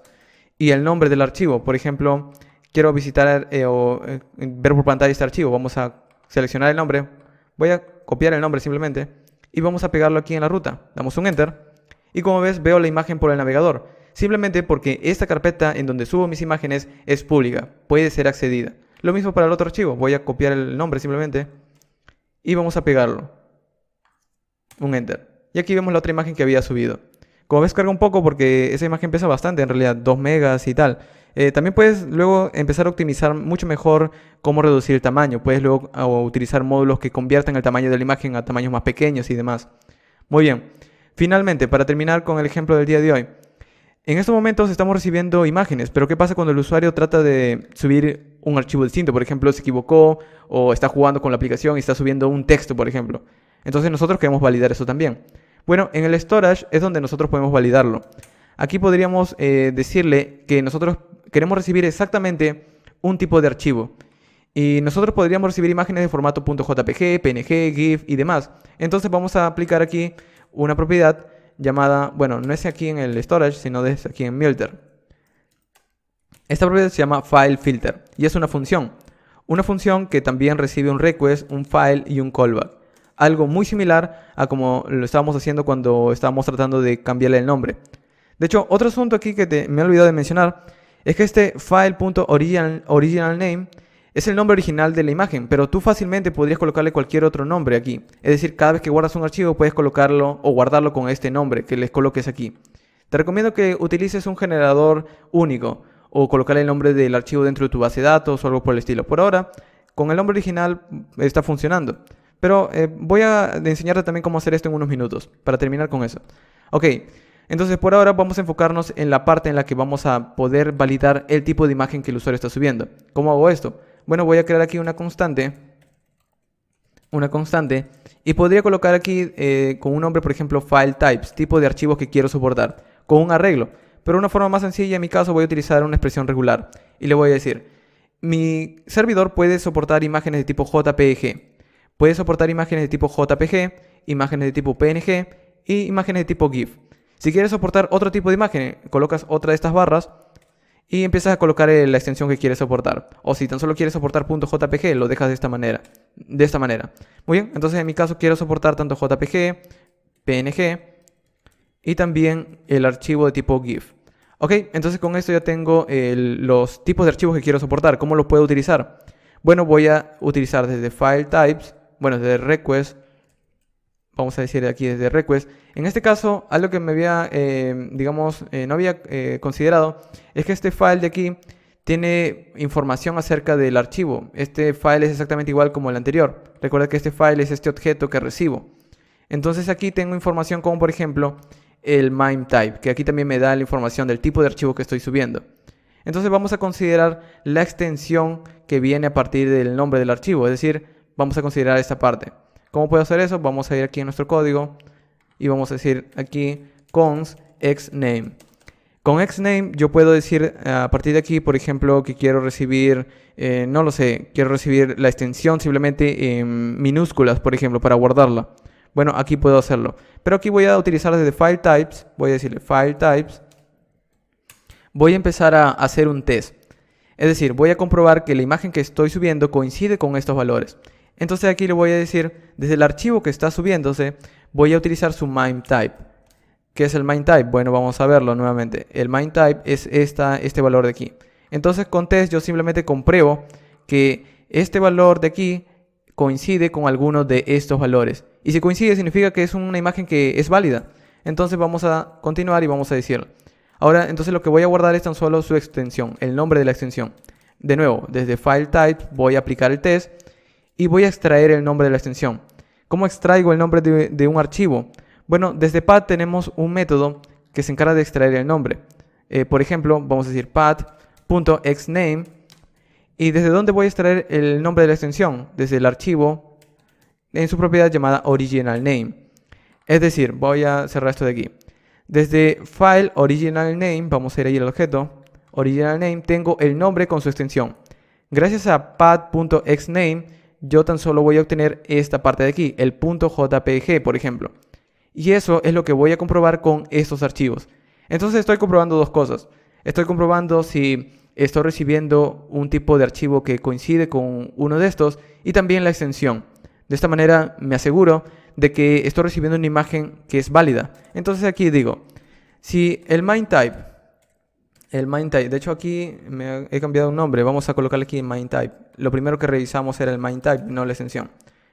y el nombre del archivo, por ejemplo, quiero visitar eh, o eh, ver por pantalla este archivo, vamos a seleccionar el nombre, voy a copiar el nombre simplemente y vamos a pegarlo aquí en la ruta. Damos un enter y como ves, veo la imagen por el navegador, simplemente porque esta carpeta en donde subo mis imágenes es pública, puede ser accedida. Lo mismo para el otro archivo, voy a copiar el nombre simplemente y vamos a pegarlo. Un Enter. Y aquí vemos la otra imagen que había subido. Como ves, carga un poco porque esa imagen pesa bastante, en realidad, 2 megas y tal. Eh, también puedes luego empezar a optimizar mucho mejor cómo reducir el tamaño. Puedes luego ah, utilizar módulos que conviertan el tamaño de la imagen a tamaños más pequeños y demás. Muy bien. Finalmente, para terminar con el ejemplo del día de hoy, en estos momentos estamos recibiendo imágenes, pero ¿qué pasa cuando el usuario trata de subir un archivo distinto? Por ejemplo, se equivocó o está jugando con la aplicación y está subiendo un texto, por ejemplo. Entonces nosotros queremos validar eso también. Bueno, en el storage es donde nosotros podemos validarlo. Aquí podríamos eh, decirle que nosotros queremos recibir exactamente un tipo de archivo. Y nosotros podríamos recibir imágenes de formato .jpg, PNG, GIF y demás. Entonces vamos a aplicar aquí una propiedad llamada, bueno, no es aquí en el storage, sino es aquí en Milter. Esta propiedad se llama file filter y es una función. Una función que también recibe un request, un file y un callback. Algo muy similar a como lo estábamos haciendo cuando estábamos tratando de cambiarle el nombre. De hecho, otro asunto aquí que me he olvidado de mencionar es que este file.originalName original name es el nombre original de la imagen, pero tú fácilmente podrías colocarle cualquier otro nombre aquí. Es decir, cada vez que guardas un archivo puedes colocarlo o guardarlo con este nombre que les coloques aquí. Te recomiendo que utilices un generador único o colocar el nombre del archivo dentro de tu base de datos o algo por el estilo. Por ahora, con el nombre original está funcionando. Pero eh, voy a enseñarte también cómo hacer esto en unos minutos, para terminar con eso. Ok, entonces por ahora vamos a enfocarnos en la parte en la que vamos a poder validar el tipo de imagen que el usuario está subiendo. ¿Cómo hago esto? bueno, voy a crear aquí una constante, una constante, y podría colocar aquí eh, con un nombre, por ejemplo, file types, tipo de archivos que quiero soportar, con un arreglo. Pero una forma más sencilla, en mi caso, voy a utilizar una expresión regular y le voy a decir, mi servidor puede soportar imágenes de tipo JPG, puede soportar imágenes de tipo JPG, imágenes de tipo PNG y imágenes de tipo GIF. Si quieres soportar otro tipo de imagen, colocas otra de estas barras y empiezas a colocar eh, la extensión que quieres soportar. O si tan solo quieres soportar .jpg, lo dejas de esta manera. De esta manera. Muy bien, entonces en mi caso quiero soportar tanto JPG, PNG y también el archivo de tipo GIF. Ok, entonces con esto ya tengo los tipos de archivos que quiero soportar. ¿Cómo los puedo utilizar? Bueno, voy a utilizar desde File Types, bueno, desde Request, vamos a decir aquí desde Request. En este caso, algo que me había, eh, digamos, eh, no había eh, considerado es que este file de aquí tiene información acerca del archivo. Este file es exactamente igual como el anterior. Recuerda que este file es este objeto que recibo. Entonces aquí tengo información como por ejemplo el MIME type, que aquí también me da la información del tipo de archivo que estoy subiendo. Entonces vamos a considerar la extensión que viene a partir del nombre del archivo, es decir, vamos a considerar esta parte. ¿Cómo puedo hacer eso? Vamos a ir aquí a nuestro código y vamos a decir aquí const xname. Con xname yo puedo decir eh, a partir de aquí, por ejemplo, que quiero recibir, eh, no lo sé, quiero recibir la extensión simplemente en minúsculas, por ejemplo, para guardarla. Bueno, aquí puedo hacerlo. Pero aquí voy a utilizar desde file types, voy a decirle file types. Voy a empezar a hacer un test. Es decir, voy a comprobar que la imagen que estoy subiendo coincide con estos valores. Entonces aquí le voy a decir, desde el archivo que está subiéndose, voy a utilizar su MIME type. ¿Qué es el MIME type? Bueno, vamos a verlo nuevamente. El MIME type es esta, este valor de aquí. Entonces con test yo simplemente compruebo que este valor de aquí coincide con alguno de estos valores. Y si coincide significa que es una imagen que es válida. Entonces vamos a continuar y vamos a decir. Ahora, entonces lo que voy a guardar es tan solo su extensión, el nombre de la extensión. De nuevo, desde file type voy a aplicar el test y voy a extraer el nombre de la extensión. ¿Cómo extraigo el nombre de, un archivo? Bueno, desde pad tenemos un método que se encarga de extraer el nombre. Eh, por ejemplo, vamos a decir pad.xname y desde dónde voy a extraer el nombre de la extensión, desde el archivo en su propiedad llamada original name. Es decir, voy a cerrar esto de aquí. Desde file original name, vamos a ir ahí al objeto, original name, tengo el nombre con su extensión. Gracias a pad.xname yo tan solo voy a obtener esta parte de aquí, el punto .jpg, por ejemplo. Y eso es lo que voy a comprobar con estos archivos. Entonces estoy comprobando dos cosas. Estoy comprobando si estoy recibiendo un tipo de archivo que coincide con uno de estos y también la extensión. De esta manera me aseguro de que estoy recibiendo una imagen que es válida. Entonces aquí digo, si el main type el main type. De hecho, aquí me he cambiado un nombre. Vamos a colocarle aquí main type. Lo primero que revisamos era el main type, no la extensión.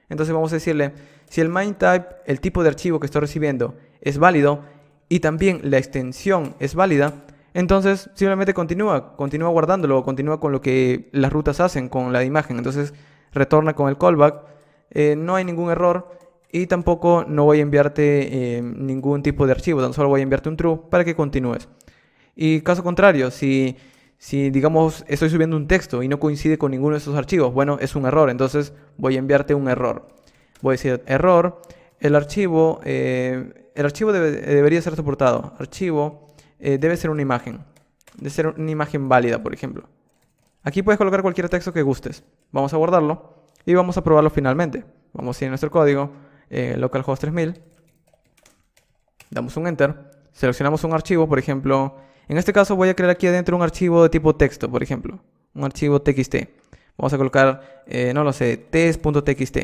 Entonces vamos a decirle, si el main type, el tipo de archivo que estoy recibiendo, es válido y también la extensión es válida, entonces simplemente continúa, continúa guardándolo, continúa con lo que las rutas hacen con la imagen. Entonces retorna con el callback, eh, no hay ningún error y tampoco no voy a enviarte eh, ningún tipo de archivo, tan solo voy a enviarte un true para que continúes. Y caso contrario, si, digamos estoy subiendo un texto y no coincide con ninguno de esos archivos, bueno, es un error, entonces voy a enviarte un error. Voy a decir error, el archivo, eh, el archivo debería ser soportado, archivo eh, debe ser una imagen, debe ser una imagen válida, por ejemplo. Aquí puedes colocar cualquier texto que gustes. Vamos a guardarlo y vamos a probarlo finalmente. Vamos a ir a nuestro código, eh, localhost 3000, damos un enter, seleccionamos un archivo, por ejemplo, en este caso voy a crear aquí adentro un archivo de tipo texto, por ejemplo. Un archivo txt. Vamos a colocar, eh, no lo sé, test.txt.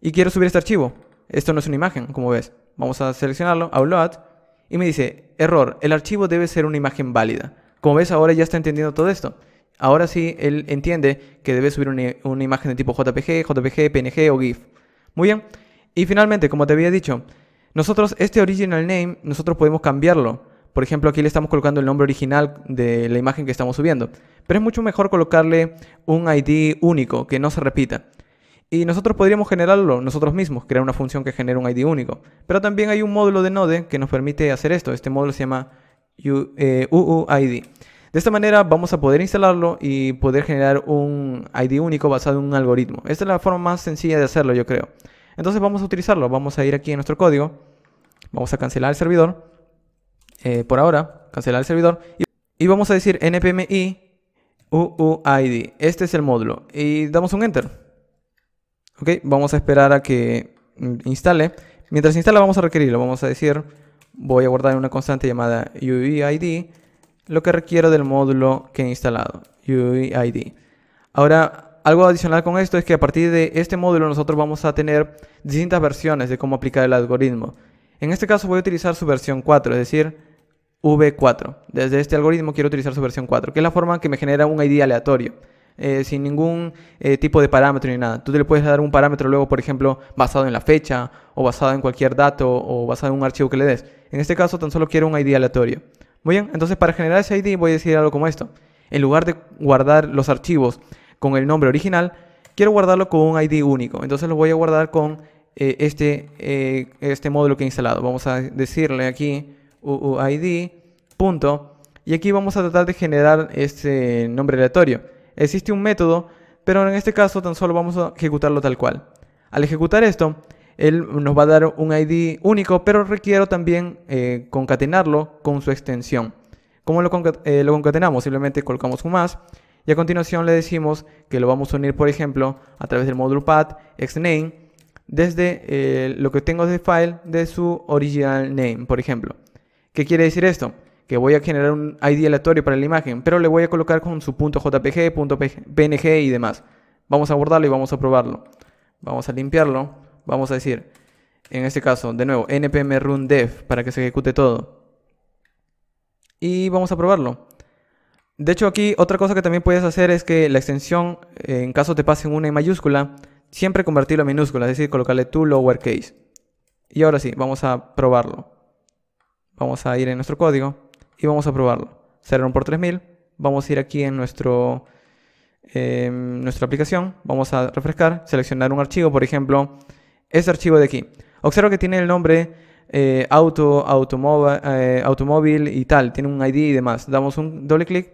Y quiero subir este archivo. Esto no es una imagen, como ves. Vamos a seleccionarlo, upload. Y me dice, error, el archivo debe ser una imagen válida. Como ves, ahora ya está entendiendo todo esto. Ahora sí, él entiende que debe subir una, una imagen de tipo JPG, JPG, PNG o GIF. Muy bien. Y finalmente, como te había dicho, nosotros este original name, nosotros podemos cambiarlo por ejemplo, aquí le estamos colocando el nombre original de la imagen que estamos subiendo. Pero es mucho mejor colocarle un ID único, que no se repita. Y nosotros podríamos generarlo nosotros mismos, crear una función que genere un ID único. Pero también hay un módulo de Node que nos permite hacer esto. Este módulo se llama UUID. Eh, de esta manera vamos a poder instalarlo y poder generar un ID único basado en un algoritmo. Esta es la forma más sencilla de hacerlo, yo creo. Entonces vamos a utilizarlo. Vamos a ir aquí en nuestro código. Vamos a cancelar el servidor. Eh, por ahora, cancelar el servidor. Y, vamos a decir npmi uuid. Este es el módulo. Y damos un enter. Ok, vamos a esperar a que instale. Mientras instala vamos a requerirlo. Vamos a decir, voy a guardar una constante llamada uuid, lo que requiero del módulo que he instalado, uuid. Ahora, algo adicional con esto es que a partir de este módulo nosotros vamos a tener distintas versiones de cómo aplicar el algoritmo. En este caso voy a utilizar su versión 4, es decir, V4. Desde este algoritmo quiero utilizar su versión 4, que es la forma que me genera un ID aleatorio. Eh, sin ningún eh, tipo de parámetro ni nada. Tú le puedes dar un parámetro luego, por ejemplo, basado en la fecha o basado en cualquier dato o basado en un archivo que le des. En este caso tan solo quiero un ID aleatorio. Muy bien, entonces para generar ese ID voy a decir algo como esto. En lugar de guardar los archivos con el nombre original, quiero guardarlo con un ID único. Entonces lo voy a guardar con eh, este, este módulo que he instalado. Vamos a decirle aquí UUID, punto, y aquí vamos a tratar de generar este nombre aleatorio. Existe un método, pero en este caso tan solo vamos a ejecutarlo tal cual. Al ejecutar esto, él nos va a dar un ID único, pero requiero también eh, concatenarlo con su extensión. ¿Cómo eh, lo, concatenamos? Simplemente colocamos un más y a continuación le decimos que lo vamos a unir, por ejemplo, a través del módulo path xname desde eh, lo que tengo de file de su original name, por ejemplo. ¿Qué quiere decir esto? Que voy a generar un ID aleatorio para la imagen, pero le voy a colocar con su punto .jpg, punto .png y demás. Vamos a guardarlo y vamos a probarlo. Vamos a limpiarlo. Vamos a decir, en este caso, de nuevo, npm run dev para que se ejecute todo. Y vamos a probarlo. De hecho, aquí otra cosa que también puedes hacer es que la extensión, eh, en caso te pasen una en mayúscula, siempre convertirlo a minúscula, es decir, colocarle tu lowercase. Y ahora sí, vamos a probarlo. Vamos a ir en nuestro código y vamos a probarlo. Cerraron por 3000. Vamos a ir aquí en nuestro, em, nuestra aplicación. Vamos a refrescar, seleccionar un archivo, por ejemplo, este archivo de aquí. Observa que tiene el nombre eh, auto, automóvil, eh, automóvil y tal. Tiene un ID y demás. Damos un doble clic,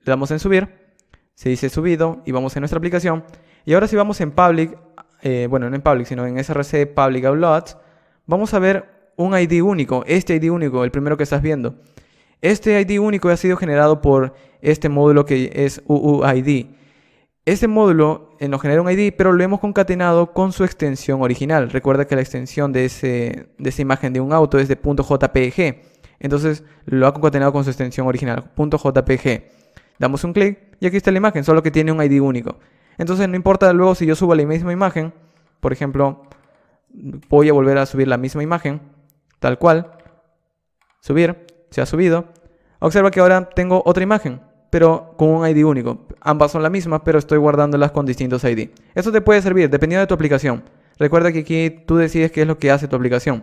le damos en subir. Se dice subido y vamos en nuestra aplicación. Y ahora si vamos en public, eh, bueno, no en public, sino en src public outloads, vamos a ver un ID único, este ID único, el primero que estás viendo. Este ID único ha sido generado por este módulo que es UUID. Este módulo eh, nos genera un ID, pero lo hemos concatenado con su extensión original. Recuerda que la extensión de, ese, esa imagen de un auto es de .jpg. Entonces lo ha concatenado con su extensión original, .jpg. Damos un clic y aquí está la imagen, solo que tiene un ID único. Entonces no importa luego si yo subo la misma imagen, por ejemplo, voy a volver a subir la misma imagen tal cual, subir, se ha subido. Observa que ahora tengo otra imagen, pero con un ID único. Ambas son las mismas, pero estoy guardándolas con distintos ID. Eso te puede servir, dependiendo de tu aplicación. Recuerda que aquí tú decides qué es lo que hace tu aplicación.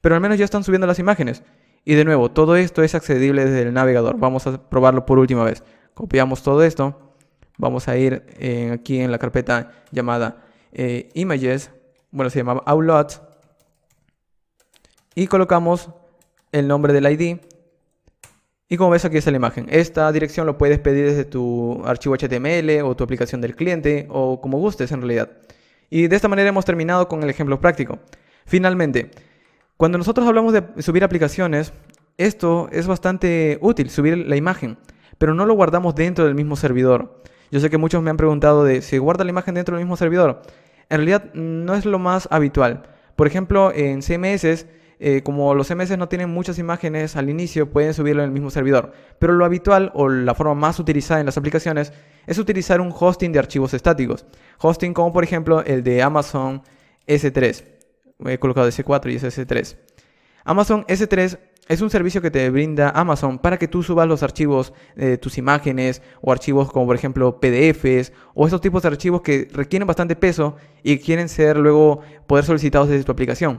Pero al menos ya están subiendo las imágenes. Y de nuevo, todo esto es accedible desde el navegador. Vamos a probarlo por última vez. Copiamos todo esto. Vamos a ir eh, aquí en la carpeta llamada eh, Images. Bueno, se llama Outlots y colocamos el nombre del ID. Y como ves aquí está la imagen. Esta dirección lo puedes pedir desde tu archivo HTML o tu aplicación del cliente o como gustes en realidad. Y de esta manera hemos terminado con el ejemplo práctico. Finalmente, cuando nosotros hablamos de subir aplicaciones, esto es bastante útil, subir la imagen, pero no lo guardamos dentro del mismo servidor. Yo sé que muchos me han preguntado de si guarda la imagen dentro del mismo servidor. En realidad no es lo más habitual. Por ejemplo, en CMS eh, como los CMS no tienen muchas imágenes al inicio, pueden subirlo en el mismo servidor. Pero lo habitual o la forma más utilizada en las aplicaciones es utilizar un hosting de archivos estáticos. Hosting como por ejemplo el de Amazon S3. He colocado S4 y S3. Amazon S3 es un servicio que te brinda Amazon para que tú subas los archivos, de eh, tus imágenes o archivos como por ejemplo PDFs o estos tipos de archivos que requieren bastante peso y quieren ser luego poder solicitados desde tu aplicación.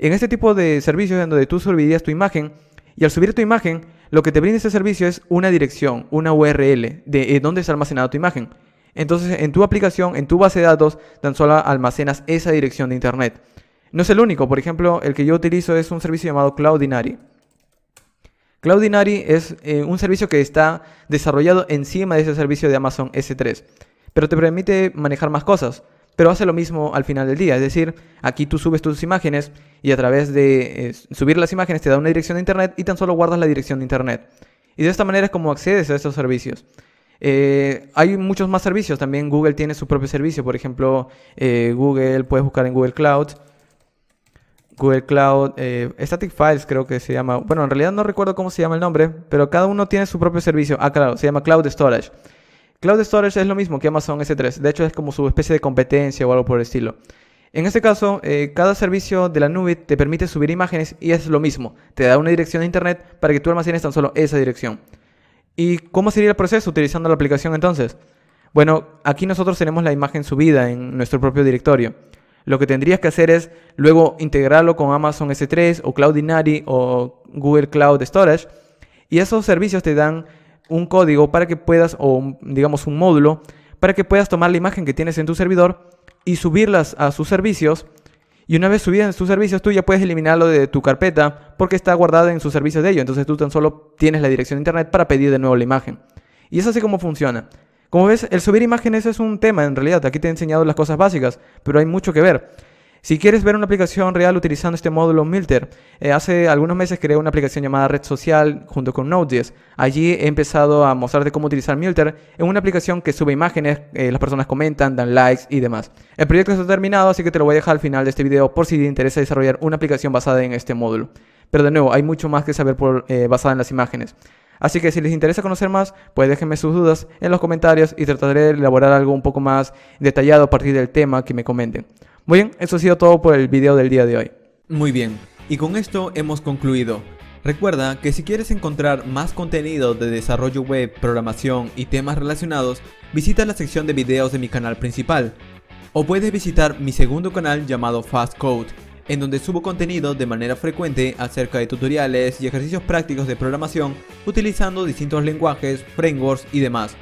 En este tipo de servicios en donde tú subirías tu imagen y al subir tu imagen, lo que te brinda este servicio es una dirección, una URL de eh, dónde está almacenada tu imagen. Entonces, en tu aplicación, en tu base de datos, tan solo almacenas esa dirección de internet. No es el único, por ejemplo, el que yo utilizo es un servicio llamado Cloudinary. Cloudinary es eh, un servicio que está desarrollado encima de ese servicio de Amazon S3, pero te permite manejar más cosas pero hace lo mismo al final del día. Es decir, aquí tú subes tus imágenes y a través de eh, subir las imágenes te da una dirección de Internet y tan solo guardas la dirección de Internet. Y de esta manera es como accedes a estos servicios. Eh, hay muchos más servicios, también Google tiene su propio servicio, por ejemplo, eh, Google, puedes buscar en Google Cloud, Google Cloud, Static Files creo que se llama, bueno, en realidad no recuerdo cómo se llama el nombre, pero cada uno tiene su propio servicio, ah, claro, se llama Cloud Storage. Cloud Storage es lo mismo que Amazon S3, de hecho es como su especie de competencia o algo por el estilo. En este caso, eh, cada servicio de la nube te permite subir imágenes y es lo mismo, te da una dirección de internet para que tú almacenes tan solo esa dirección. ¿Y cómo sería el proceso utilizando la aplicación entonces? Bueno, aquí nosotros tenemos la imagen subida en nuestro propio directorio. Lo que tendrías que hacer es luego integrarlo con Amazon S3 o Cloudinary o Google Cloud Storage. Y esos servicios te dan un código para que puedas, o digamos un módulo, para que puedas tomar la imagen que tienes en tu servidor y subirlas a sus servicios. Y una vez subidas en sus servicios, tú ya puedes eliminarlo de tu carpeta porque está guardada en sus servicios de ello. Entonces tú tan solo tienes la dirección de internet para pedir de nuevo la imagen. Y es así como funciona. Como ves, el subir imágenes es un tema en realidad. Aquí te he enseñado las cosas básicas, pero hay mucho que ver. Si quieres ver una aplicación real utilizando este módulo Milter, eh, hace algunos meses creé una aplicación llamada Red Social junto con Node.js. Allí he empezado a mostrarte cómo utilizar Milter en una aplicación que sube imágenes, eh, las personas comentan, dan likes y demás. El proyecto está terminado, así que te lo voy a dejar al final de este video por si te interesa desarrollar una aplicación basada en este módulo. Pero de nuevo, hay mucho más que saber eh, basada en las imágenes. Así que si les interesa conocer más, pues déjenme sus dudas en los comentarios y trataré de elaborar algo un poco más detallado a partir del tema que me comenten. Muy bien, eso ha sido todo por el video del día de hoy. Muy bien, y con esto hemos concluido. Recuerda que si quieres encontrar más contenido de desarrollo web, programación y temas relacionados, visita la sección de videos de mi canal principal. O puedes visitar mi segundo canal llamado Fast Code, en donde subo contenido de manera frecuente acerca de tutoriales y ejercicios prácticos de programación utilizando distintos lenguajes, frameworks y demás.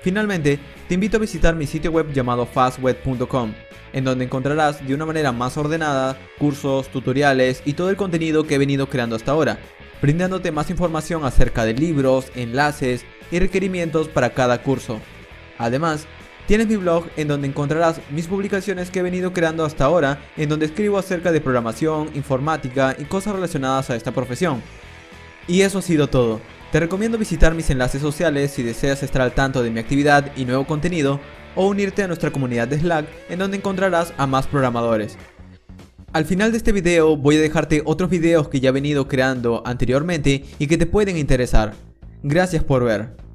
Finalmente, te invito a visitar mi sitio web llamado fastweb.com, en donde encontrarás de una manera más ordenada cursos, tutoriales y todo el contenido que he venido creando hasta ahora, brindándote más información acerca de libros, enlaces y requerimientos para cada curso. Además, tienes mi blog en donde encontrarás mis publicaciones que he venido creando hasta ahora, en donde escribo acerca de programación, informática y cosas relacionadas a esta profesión. Y eso ha sido todo. Te recomiendo visitar mis enlaces sociales si deseas estar al tanto de mi actividad y nuevo contenido o unirte a nuestra comunidad de Slack en donde encontrarás a más programadores. Al final de este video voy a dejarte otros videos que ya he venido creando anteriormente y que te pueden interesar. Gracias por ver.